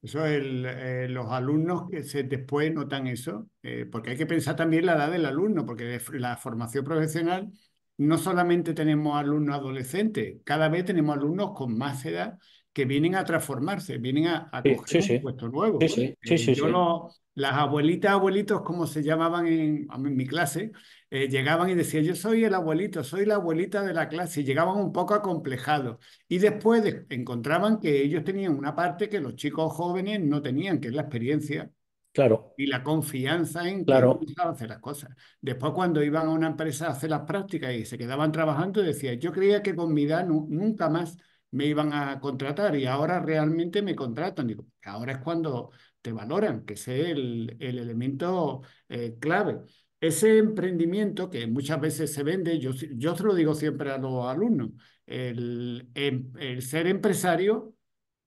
Eso es eh, los alumnos que se, después notan eso, eh, porque hay que pensar también la edad del alumno, porque la formación profesional no solamente tenemos alumnos adolescentes, cada vez tenemos alumnos con más edad que vienen a transformarse, vienen a, a coger un puesto nuevo. Eh, yo No, las abuelitas, abuelitos, como se llamaban en mi clase, eh, llegaban y decían, yo soy el abuelito, soy la abuelita de la clase, llegaban un poco acomplejados. Y después encontraban que ellos tenían una parte que los chicos jóvenes no tenían, que es la experiencia. Claro. Y la confianza en que claro. hacer las cosas. Después cuando iban a una empresa a hacer las prácticas y se quedaban trabajando, decían, yo creía que con mi edad nunca más me iban a contratar y ahora realmente me contratan. Digo, ahora es cuando te valoran, que es el, elemento eh, clave. Ese emprendimiento que muchas veces se vende, yo, yo se lo digo siempre a los alumnos, el, em, el, ser empresario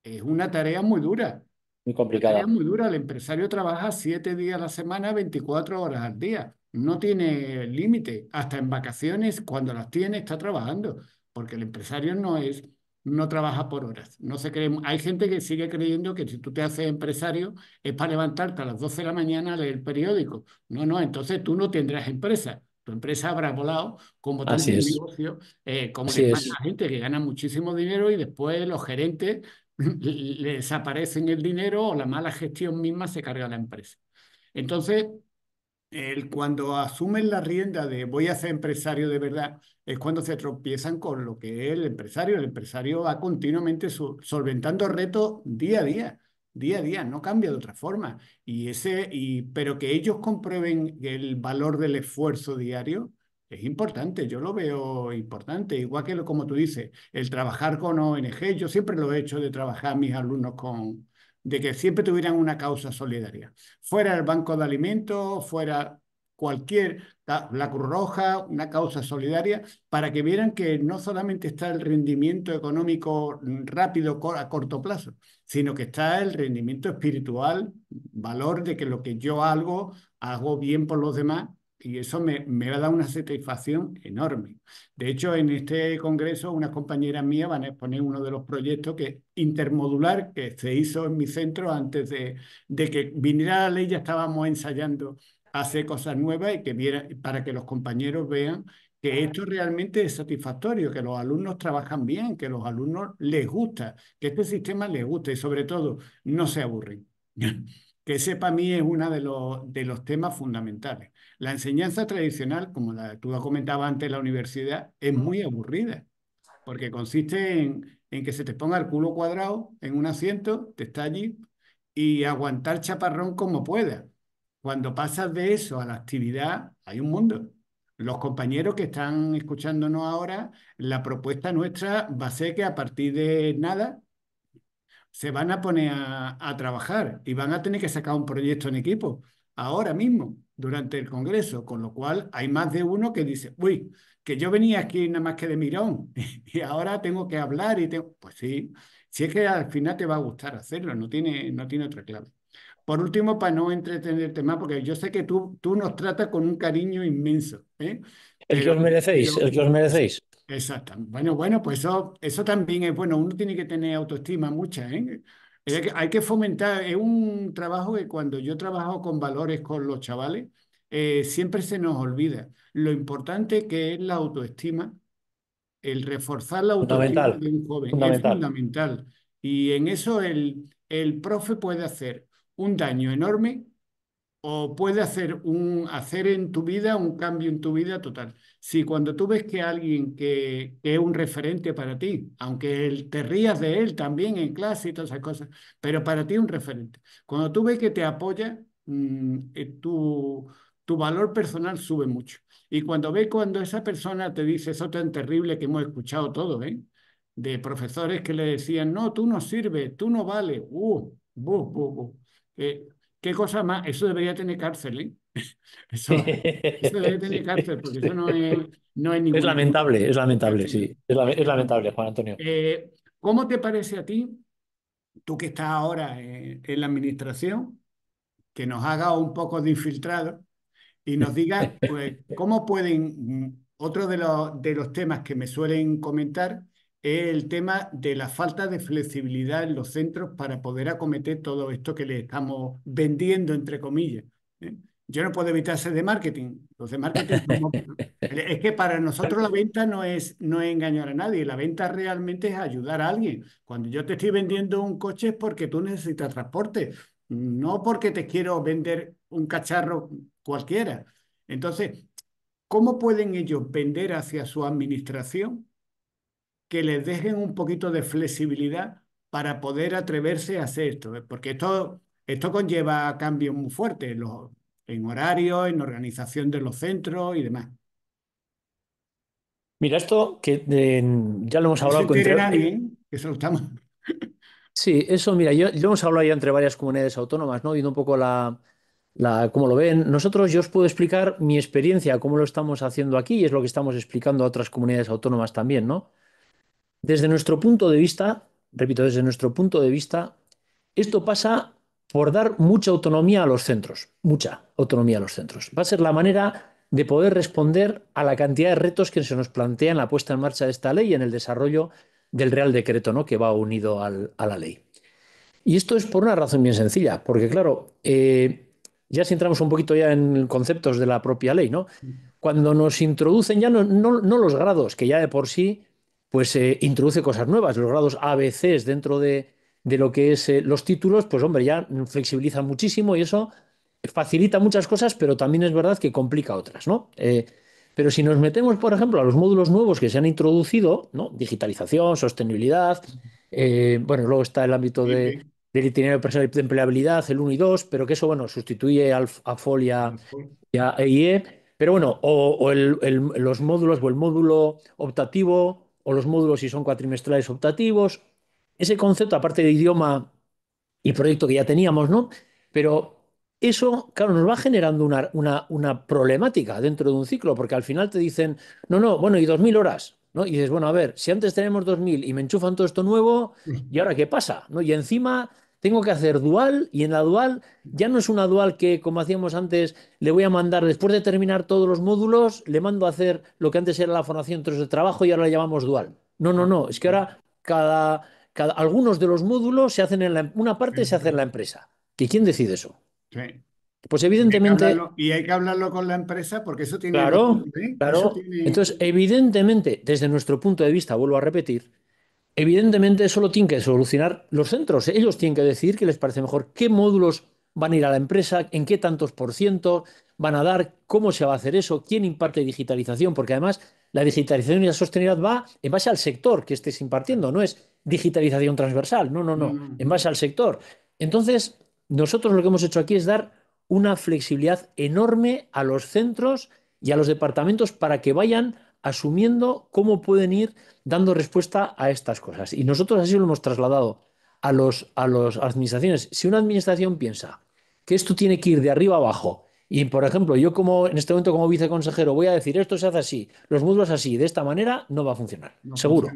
es una tarea muy dura. Muy complicada. Es muy dura. El empresario trabaja siete días a la semana, 24 horas al día. No tiene límite. Hasta en vacaciones, cuando las tiene, está trabajando. Porque el empresario no es no trabaja por horas. No se cree, hay gente que sigue creyendo que si tú te haces empresario es para levantarte a las 12 de la mañana a leer el periódico. No, no, entonces tú no tendrás empresa. Tu empresa habrá volado como tal negocio, eh, como le la gente que gana muchísimo dinero y después los gerentes les desaparecen el dinero o la mala gestión misma se carga la empresa. Entonces, cuando asumen la rienda de voy a ser empresario de verdad, es cuando se tropiezan con lo que es el empresario. El empresario va continuamente solventando retos día a día, día a día, no cambia de otra forma. Y ese, y, pero que ellos comprueben el valor del esfuerzo diario es importante, yo lo veo importante, igual que como tú dices, el trabajar con ONG, yo siempre lo he hecho de trabajar mis alumnos con, de que siempre tuvieran una causa solidaria. Fuera el Banco de Alimentos, fuera cualquier, la, Cruz Roja, una causa solidaria, para que vieran que no solamente está el rendimiento económico rápido a corto plazo, sino que está el rendimiento espiritual, valor de que lo que yo hago, hago bien por los demás y eso me, me va a dar una satisfacción enorme. De hecho, en este congreso, unas compañeras mías van a exponer uno de los proyectos que, intermodular que se hizo en mi centro antes de, de que viniera la ley, ya estábamos ensayando hacer cosas nuevas y que para que los compañeros vean que esto realmente es satisfactorio, que los alumnos trabajan bien, que los alumnos les gusta, que este sistema les guste y sobre todo no se aburren. que ese para mí es uno de los, de los temas fundamentales. La enseñanza tradicional, como la tú lo comentabas antes, la universidad, es muy aburrida, porque consiste en, que se te ponga el culo cuadrado en un asiento, te está allí, y aguantar chaparrón como pueda. Cuando pasas de eso a la actividad, hay un mundo. Los compañeros que están escuchándonos ahora, la propuesta nuestra va a ser que a partir de nada se van a poner a trabajar y van a tener que sacar un proyecto en equipo ahora mismo durante el Congreso, con lo cual hay más de uno que dice, uy, que yo venía aquí nada más que de mirón y ahora tengo que hablar y tengo... Pues sí, si es que al final te va a gustar hacerlo, no tiene, no tiene otra clave. Por último, para no entretenerte más, porque yo sé que tú, tú nos tratas con un cariño inmenso. ¿eh? El que os merecéis, el que os merecéis. Exacto, Bueno, bueno, pues eso, eso también es bueno. Uno tiene que tener autoestima mucha, ¿eh? Hay que fomentar, es un trabajo que cuando yo trabajo con valores con los chavales, eh, siempre se nos olvida lo importante que es la autoestima, el reforzar la autoestima de un joven fundamental. es fundamental. Y en eso el, el profe puede hacer un daño enorme o puede hacer, un, hacer en tu vida un cambio en tu vida total. Si cuando tú ves que alguien que, es un referente para ti, aunque él, te rías de él también en clase y todas esas cosas, pero para ti un referente. Cuando tú ves que te apoya, mm, eh, tu, valor personal sube mucho. Y cuando ves cuando esa persona te dice eso tan terrible que hemos escuchado todo, ¿eh? de profesores que le decían, no, tú no sirves, tú no vale uh, eh, ¿Qué cosa más? Eso debería tener cárcel, ¿eh? Eso, debería tener cárcel, porque eso no es, no es ningún... Es lamentable, es lamentable, sí. Es, lamentable, Juan Antonio. Eh, ¿Cómo te parece a ti, tú que estás ahora en, la administración, que nos haga un poco de infiltrado y nos digas pues, cómo pueden, mm, otro de los, de los temas que me suelen comentar es el tema de la falta de flexibilidad en los centros para poder acometer todo esto que le estamos vendiendo, entre comillas. ¿eh? Yo no puedo ser de marketing. Los de marketing es que para nosotros la venta no es, no es engañar a nadie. La venta realmente es ayudar a alguien. Cuando yo te estoy vendiendo un coche es porque tú necesitas transporte, no porque te quiero vender un cacharro cualquiera. Entonces, ¿cómo pueden ellos vender hacia su administración que les dejen un poquito de flexibilidad para poder atreverse a hacer esto, porque esto, esto conlleva cambios muy fuertes en horario, en organización de los centros y demás. Mira, esto que ya lo hemos hablado con nadie, que estamos. Sí, eso, mira, yo, lo hemos hablado ya entre varias comunidades autónomas, ¿no? Viendo un poco la, la, cómo lo ven. Nosotros, yo os puedo explicar mi experiencia, cómo lo estamos haciendo aquí, y es lo que estamos explicando a otras comunidades autónomas también, ¿no? Desde nuestro punto de vista, repito, desde nuestro punto de vista, esto pasa por dar mucha autonomía a los centros, mucha autonomía a los centros. Va a ser la manera de poder responder a la cantidad de retos que se nos plantea en la puesta en marcha de esta ley y en el desarrollo del Real Decreto, ¿no? que va unido a la ley. Y esto es por una razón bien sencilla, porque claro, eh, ya si entramos un poquito ya en conceptos de la propia ley, ¿no? Cuando nos introducen ya no los grados, que ya de por sí pues eh, introduce cosas nuevas. Los grados ABCs dentro de, lo que es eh, los títulos, pues hombre, ya flexibiliza muchísimo y eso facilita muchas cosas, pero también es verdad que complica otras, ¿no? Eh, pero si nos metemos, por ejemplo, a los módulos nuevos que se han introducido, ¿no? Digitalización, sostenibilidad, bueno, luego está el ámbito de, del itinerario personal de empleabilidad, el 1 y 2, pero que eso, bueno, sustituye a FOL y a, e e. Pero bueno, o, los módulos o el módulo optativo o los módulos si son cuatrimestrales optativos. Ese concepto, aparte de idioma y proyecto que ya teníamos, ¿no? Pero eso, claro, nos va generando una, una, una, problemática dentro de un ciclo, porque al final te dicen, no, no, bueno, y 2.000 horas, ¿no? Y dices, bueno, a ver, si antes tenemos 2.000 y me enchufan todo esto nuevo, ¿y ahora qué pasa? ¿No? Y encima tengo que hacer dual y en la dual ya no es una dual que, como hacíamos antes, le voy a mandar, después de terminar todos los módulos, le mando a hacer lo que antes era la formación de trabajo y ahora la llamamos dual. No, no, no, es que ahora cada, algunos de los módulos se hacen en la, una parte se hace en la empresa. ¿Y quién decide eso? Pues evidentemente. y hay que hablarlo con la empresa porque eso tiene. Claro, ¿eh? claro. Entonces, evidentemente, desde nuestro punto de vista, vuelvo a repetir, Evidentemente, eso lo tienen que solucionar los centros. Ellos tienen que decidir qué les parece mejor, qué módulos van a ir a la empresa, en qué tantos por ciento van a dar, cómo se va a hacer eso, quién imparte digitalización, porque además la digitalización y la sostenibilidad va en base al sector que estés impartiendo, no es digitalización transversal, no, no, no, en base al sector. Entonces, nosotros lo que hemos hecho aquí es dar una flexibilidad enorme a los centros y a los departamentos para que vayan asumiendo cómo pueden ir dando respuesta a estas cosas. Y nosotros así lo hemos trasladado a, a las administraciones. Si una administración piensa que esto tiene que ir de arriba abajo, y por ejemplo, yo como en este momento como viceconsejero voy a decir esto se hace así, los módulos así, de esta manera, no va a funcionar. seguro.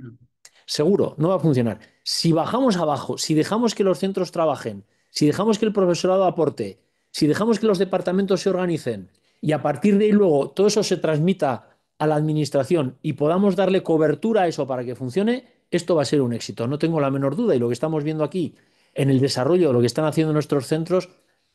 Seguro, no va a funcionar. Si bajamos abajo, si dejamos que los centros trabajen, si dejamos que el profesorado aporte, si dejamos que los departamentos se organicen y a partir de ahí luego todo eso se transmita a la administración y podamos darle cobertura a eso para que funcione, esto va a ser un éxito. No tengo la menor duda y lo que estamos viendo aquí en el desarrollo, lo que están haciendo nuestros centros,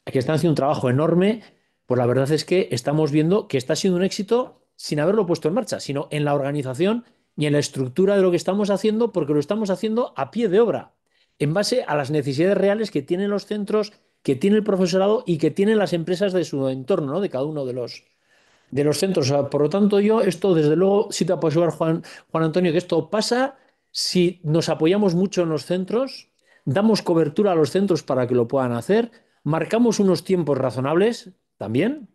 que están haciendo un trabajo enorme, pues la verdad es que estamos viendo que está siendo un éxito sin haberlo puesto en marcha, sino en la organización y en la estructura de lo que estamos haciendo, porque lo estamos haciendo a pie de obra, en base a las necesidades reales que tienen los centros, que tiene el profesorado y que tienen las empresas de su entorno, de cada uno de los, de los centros. por lo tanto, yo esto, desde luego, si te puedo Juan, Juan Antonio, que esto pasa si nos apoyamos mucho en los centros, damos cobertura a los centros para que lo puedan hacer, marcamos unos tiempos razonables también,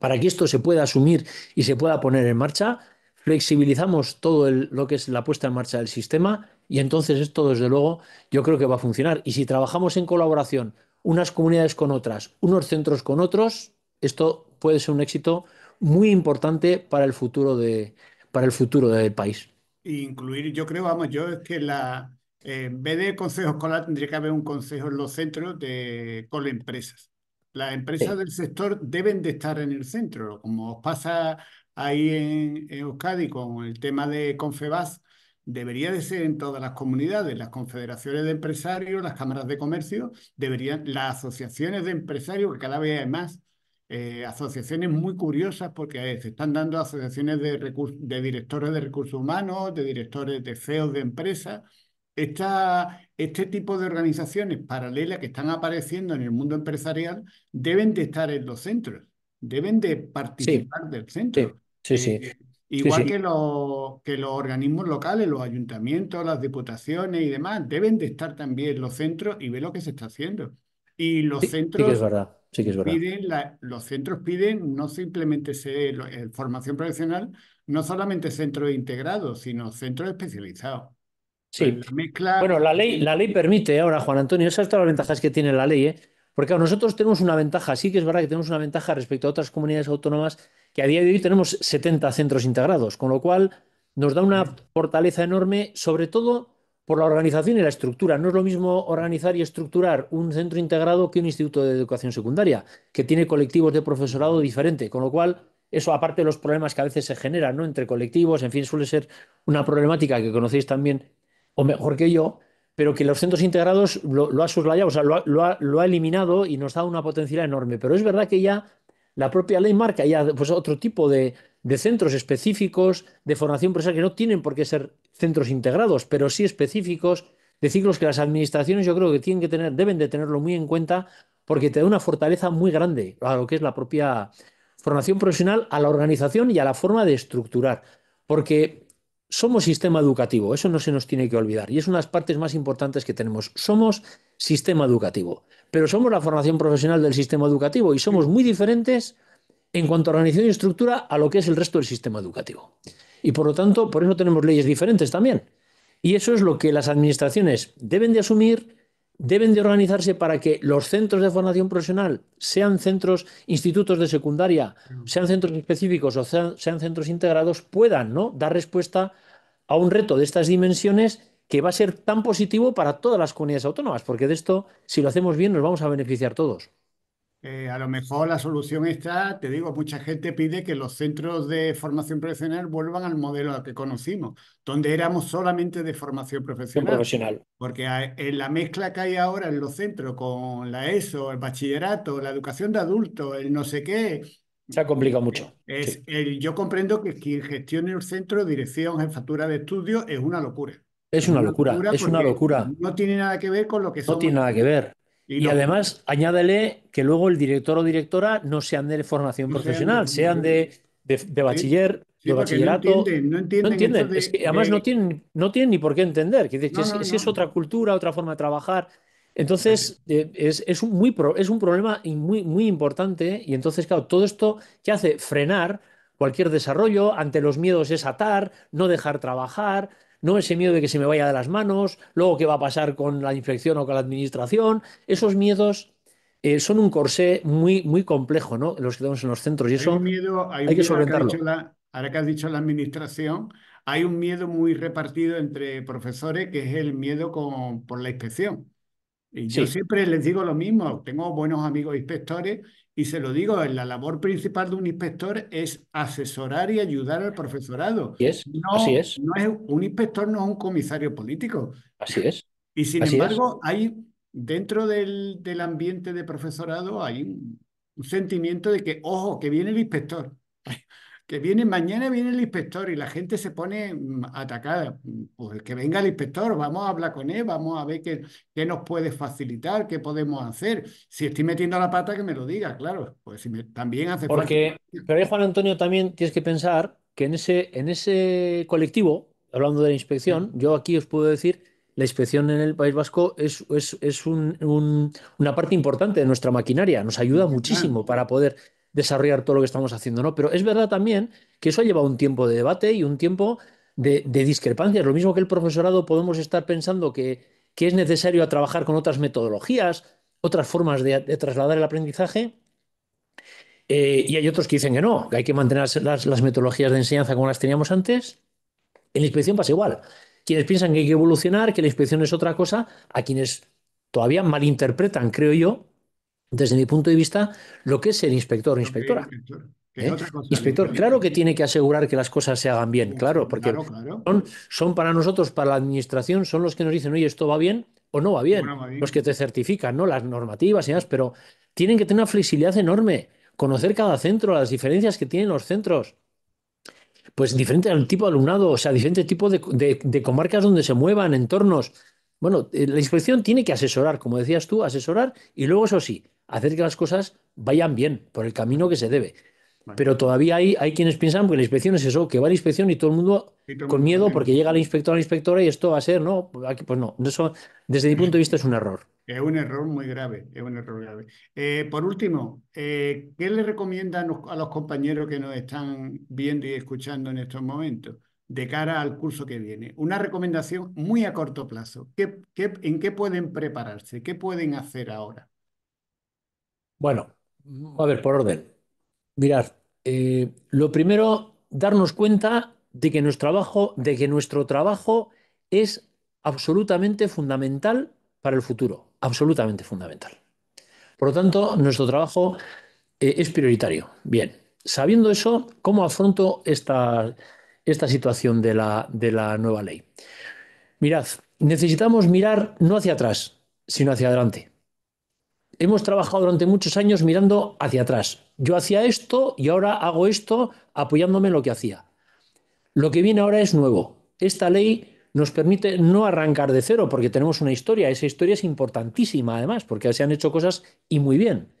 para que esto se pueda asumir y se pueda poner en marcha, flexibilizamos todo lo que es la puesta en marcha del sistema y entonces esto, desde luego, yo creo que va a funcionar. Y si trabajamos en colaboración unas comunidades con otras, unos centros con otros, esto puede ser un éxito muy importante para el futuro, de, para el futuro del país. Incluir, yo creo, vamos, yo es que la, eh, en vez de consejo escolar tendría que haber un consejo en los centros de, con las empresas. Las empresas del sector deben de estar en el centro, como pasa ahí en, Euskadi con el tema de Confebas, debería de ser en todas las comunidades, las confederaciones de empresarios, las cámaras de comercio, deberían, las asociaciones de empresarios, que cada vez hay más, eh, asociaciones muy curiosas porque se están dando asociaciones de, de directores de recursos humanos, de directores de CEOs de empresas. este tipo de organizaciones paralelas que están apareciendo en el mundo empresarial deben de estar en los centros, deben de participar del centro. Sí, sí. Eh, igual Que, los, que los organismos locales, los ayuntamientos, las diputaciones y demás, deben de estar también en los centros y ver lo que se está haciendo. Y los centros... es verdad sí que es verdad. los centros piden no simplemente eh, formación profesional, no solamente centros integrados, sino centros especializados. Sí. Pues bueno, la ley, la ley permite ahora, Juan Antonio, esas son las ventajas que tiene la ley, ¿eh? Porque nosotros tenemos una ventaja, sí que es verdad que tenemos una ventaja respecto a otras comunidades autónomas, que a día de hoy tenemos 70 centros integrados, con lo cual nos da una fortaleza enorme, sobre todo por la organización y la estructura. No es lo mismo organizar y estructurar un centro integrado que un instituto de educación secundaria, que tiene colectivos de profesorado diferente, con lo cual eso, aparte de los problemas que a veces se generan ¿no? entre colectivos, en fin, suele ser una problemática que conocéis también, o mejor que yo, pero que los centros integrados lo, ha subrayado, o sea, lo, ha, eliminado y nos da una potencial enorme. Pero es verdad que ya la propia ley marca ya pues, otro tipo de, de centros específicos de formación profesional que no tienen por qué ser centros integrados, pero sí específicos de ciclos que las administraciones yo creo que tienen que tener, deben de tenerlo muy en cuenta porque te da una fortaleza muy grande a lo que es la propia formación profesional, a la organización y a la forma de estructurar, porque somos sistema educativo, eso no se nos tiene que olvidar y es una de las partes más importantes que tenemos. Somos sistema educativo, pero somos la formación profesional del sistema educativo y somos muy diferentes en cuanto a organización y estructura a lo que es el resto del sistema educativo. Y por lo tanto, por eso tenemos leyes diferentes también. Y eso es lo que las administraciones deben de asumir, deben de organizarse para que los centros de formación profesional sean centros, institutos de secundaria, sean centros específicos o sean, centros integrados, puedan ¿no? dar respuesta a un reto de estas dimensiones que va a ser tan positivo para todas las comunidades autónomas, porque de esto, si lo hacemos bien, nos vamos a beneficiar todos. Eh, a lo mejor la solución está, te digo, mucha gente pide que los centros de formación profesional vuelvan al modelo que conocimos, donde éramos solamente de formación profesional. Porque en la mezcla que hay ahora en los centros con la ESO, el bachillerato, la educación de adultos, el no sé qué, se ha complicado mucho. Eh, yo comprendo que quien gestione el centro, dirección, jefatura de estudios, es una locura. Es una locura, es una locura. No tiene nada que ver con lo que somos. No tiene nada que ver. Y, además, añádele que luego el director o directora no sean de formación profesional, sean, de, bachiller. de bachillerato. No entienden, no entienden, además no, tienen, no tienen ni por qué entender, que, es, otra cultura, otra forma de trabajar. Entonces, eh, es, un muy es un problema muy, muy importante y entonces, claro, todo esto que hace frenar cualquier desarrollo, ante los miedos es atar, no dejar trabajar, no ese miedo de que se me vaya de las manos, luego qué va a pasar con la infección o con la administración, esos miedos eh, son un corsé muy, muy complejo, ¿no? Los que tenemos en los centros y hay eso miedo, hay, que solventarlo. ahora que has dicho la administración, hay un miedo muy repartido entre profesores que es el miedo con, por la inspección. Y yo siempre les digo lo mismo, tengo buenos amigos inspectores y se lo digo, la labor principal de un inspector es asesorar y ayudar al profesorado. es, no, es. Un inspector no es un comisario político. Así es. Y sin embargo, hay dentro del, ambiente de profesorado hay un sentimiento de que, ojo, que viene el inspector que viene, mañana viene el inspector y la gente se pone mm, atacada. Pues que venga el inspector, vamos a hablar con él, vamos a ver qué, qué nos puede facilitar, qué podemos hacer. Si estoy metiendo la pata, que me lo diga, claro. Pues también hace Porque, falta. Pero ahí, Juan Antonio, también tienes que pensar que en ese, en ese colectivo, hablando de la inspección, yo aquí os puedo decir la inspección en el País Vasco es, una parte importante de nuestra maquinaria, nos ayuda muchísimo para poder desarrollar todo lo que estamos haciendo, ¿no? Pero es verdad también que eso ha llevado un tiempo de debate y un tiempo de, discrepancias. Lo mismo que el profesorado podemos estar pensando que, es necesario trabajar con otras metodologías, otras formas de, trasladar el aprendizaje. Eh, y hay otros que dicen que no, que hay que mantener las, las, metodologías de enseñanza como las teníamos antes. En la inspección pasa igual. Quienes piensan que hay que evolucionar, que la inspección es otra cosa, a quienes todavía malinterpretan, creo yo, desde mi punto de vista, lo que es el inspector o inspectora. Inspector, ¿eh? claro que tiene que asegurar que las cosas se hagan bien, claro, porque Son, para nosotros, para la administración, son los que nos dicen, oye, esto va bien o no va bien, los que te certifican, ¿no? Las normativas y demás, pero tienen que tener una flexibilidad enorme, conocer cada centro, las diferencias que tienen los centros, pues diferente al tipo de alumnado, o sea, diferente tipo de comarcas donde se muevan, entornos. Bueno, eh, la inspección tiene que asesorar, como decías tú, asesorar y luego, eso sí, hacer que las cosas vayan bien, por el camino que se debe. Pero todavía hay, hay quienes piensan que la inspección es eso, que va la inspección y todo el mundo con miedo porque llega la inspectora, la inspectora y esto va a ser, no, pues no, eso desde mi punto de vista es un error. Es un error muy grave, es un error grave. Eh, por último, eh, ¿qué le recomiendan a los compañeros que nos están viendo y escuchando en estos momentos de cara al curso que viene? Una recomendación muy a corto plazo. en qué pueden prepararse? ¿Qué pueden hacer ahora? Bueno, a ver, por orden. Mirad, eh, lo primero, darnos cuenta de que, nuestro trabajo, es absolutamente fundamental para el futuro, absolutamente fundamental. Por lo tanto, nuestro trabajo eh, es prioritario. Bien, sabiendo eso, ¿cómo afronto esta, esta situación de la nueva ley? Mirad, necesitamos mirar no hacia atrás, sino hacia adelante hemos trabajado durante muchos años mirando hacia atrás. Yo hacía esto y ahora hago esto apoyándome en lo que hacía. Lo que viene ahora es nuevo. Esta ley nos permite no arrancar de cero porque tenemos una historia. Esa historia es importantísima además porque se han hecho cosas y muy bien.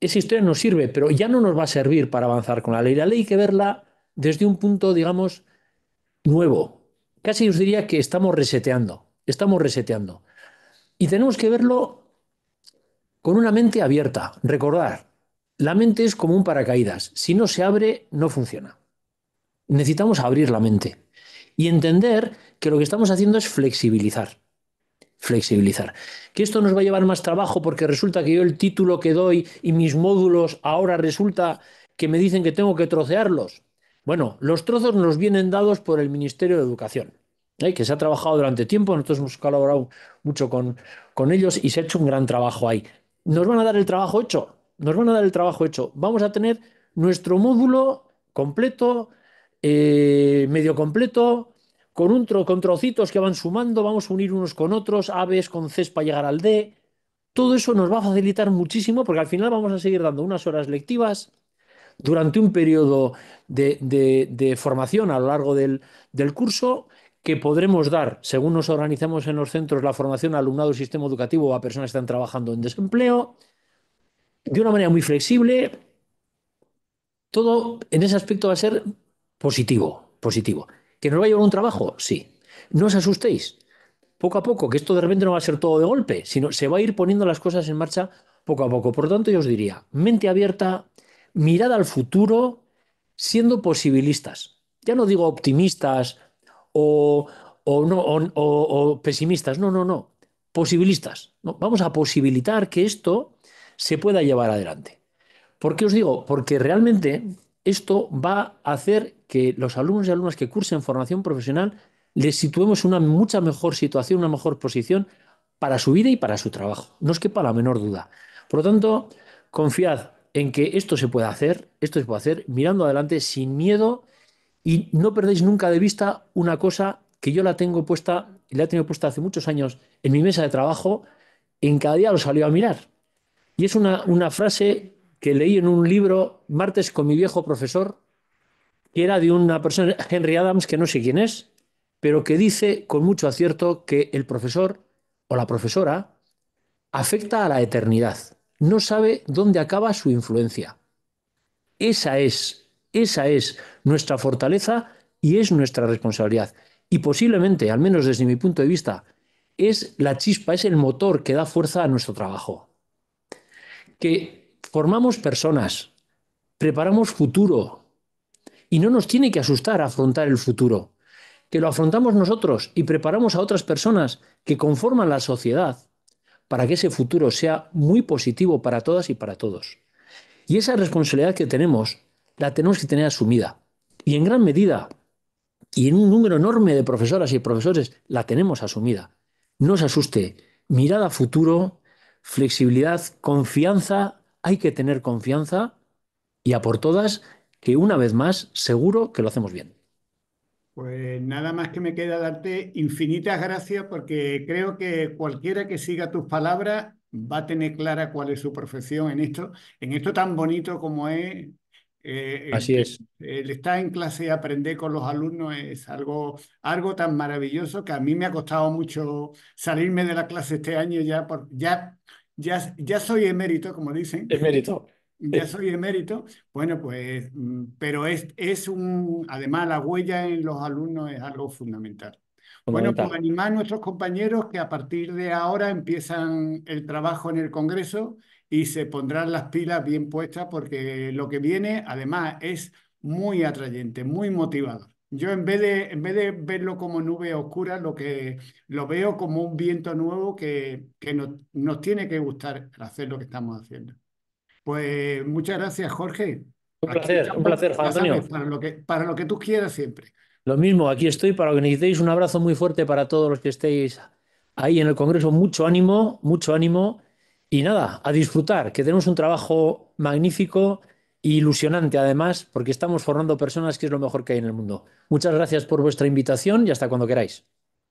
Esa historia nos sirve, pero ya no nos va a servir para avanzar con la ley. La ley hay que verla desde un punto, digamos, nuevo. Casi os diría que estamos reseteando, estamos reseteando. Y tenemos que verlo con una mente abierta. Recordar, la mente es como un paracaídas. Si no se abre, no funciona. Necesitamos abrir la mente y entender que lo que estamos haciendo es flexibilizar. Flexibilizar. Que esto nos va a llevar más trabajo porque resulta que yo el título que doy y mis módulos ahora resulta que me dicen que tengo que trocearlos. Bueno, los trozos nos vienen dados por el Ministerio de Educación. ¿eh? que se ha trabajado durante tiempo, nosotros hemos colaborado mucho con ellos y se ha hecho un gran trabajo ahí nos van a dar el trabajo hecho, nos van a dar el trabajo hecho. Vamos a tener nuestro módulo completo, eh, medio completo, con, un con trocitos que van sumando, vamos a unir unos con otros, aves con c para llegar al D. Todo eso nos va a facilitar muchísimo porque al final vamos a seguir dando unas horas lectivas durante un periodo de, formación a lo largo del curso que podremos dar, según nos organizamos en los centros, la formación alumnado del sistema educativo a personas que están trabajando en desempleo, de una manera muy flexible. Todo en ese aspecto va a ser positivo, positivo. ¿Que nos va a llevar un trabajo? Sí. No os asustéis. Poco a poco, que esto de repente no va a ser todo de golpe, sino se va a ir poniendo las cosas en marcha poco a poco. Por lo tanto, yo os diría, mente abierta, mirada al futuro, siendo posibilistas. Ya no digo optimistas o, no, o, pesimistas, no, no, no, posibilistas. vamos a posibilitar que esto se pueda llevar adelante. ¿Por qué os digo? Porque realmente esto va a hacer que los alumnos y alumnas que cursen formación profesional les situemos en una mucha mejor situación, una mejor posición para su vida y para su trabajo. No es que para la menor duda. Por lo tanto, confiad en que esto se puede hacer, esto se puede hacer mirando adelante sin miedo y no perdéis nunca de vista una cosa que yo la tengo puesta, y la he tenido puesta hace muchos años en mi mesa de trabajo, en cada día lo salió a mirar. Y es una, una frase que leí en un libro martes con mi viejo profesor, que era de una persona, Henry Adams, que no sé quién es, pero que dice con mucho acierto que el profesor o la profesora afecta a la eternidad. No sabe dónde acaba su influencia. Esa es esa es nuestra fortaleza y es nuestra responsabilidad. Y posiblemente, al menos desde mi punto de vista, es la chispa, es el motor que da fuerza a nuestro trabajo. Que formamos personas, preparamos futuro y no nos tiene que asustar afrontar el futuro. Que lo afrontamos nosotros y preparamos a otras personas que conforman la sociedad para que ese futuro sea muy positivo para todas y para todos. Y esa responsabilidad que tenemos la tenemos que tener asumida. Y en gran medida, y en un número enorme de profesoras y profesores, la tenemos asumida. No se asuste. Mirada a futuro, flexibilidad, confianza. Hay que tener confianza y a por todas, que una vez más, seguro que lo hacemos bien. Pues nada más que me queda darte infinitas gracias porque creo que cualquiera que siga tus palabras va a tener clara cuál es su profesión en esto, en esto tan bonito como es eh, Así es. El estar en clase y aprender con los alumnos es algo, algo tan maravilloso que a mí me ha costado mucho salirme de la clase este año ya, ya, ya, ya soy emérito, como dicen. Emérito. Ya soy emérito. Bueno, pues, mm, pero es, un, además la huella en los alumnos es algo fundamental. Bueno, pues animar a nuestros compañeros que a partir de ahora empiezan el trabajo en el Congreso y se pondrán las pilas bien puestas porque lo que viene además es muy atrayente, muy motivador. Yo en vez de, en vez de verlo como nube oscura, lo, que, lo veo como un viento nuevo que, nos, tiene que gustar hacer lo que estamos haciendo. Pues muchas gracias, Jorge. Un placer, un placer, para, lo que, para lo que tú quieras siempre. Lo mismo, aquí estoy para lo que necesitéis. Un abrazo muy fuerte para todos los que estéis ahí en el Congreso. Mucho ánimo, mucho ánimo. Y nada, a disfrutar, que tenemos un trabajo magnífico e ilusionante además, porque estamos formando personas que es lo mejor que hay en el mundo. Muchas gracias por vuestra invitación y hasta cuando queráis.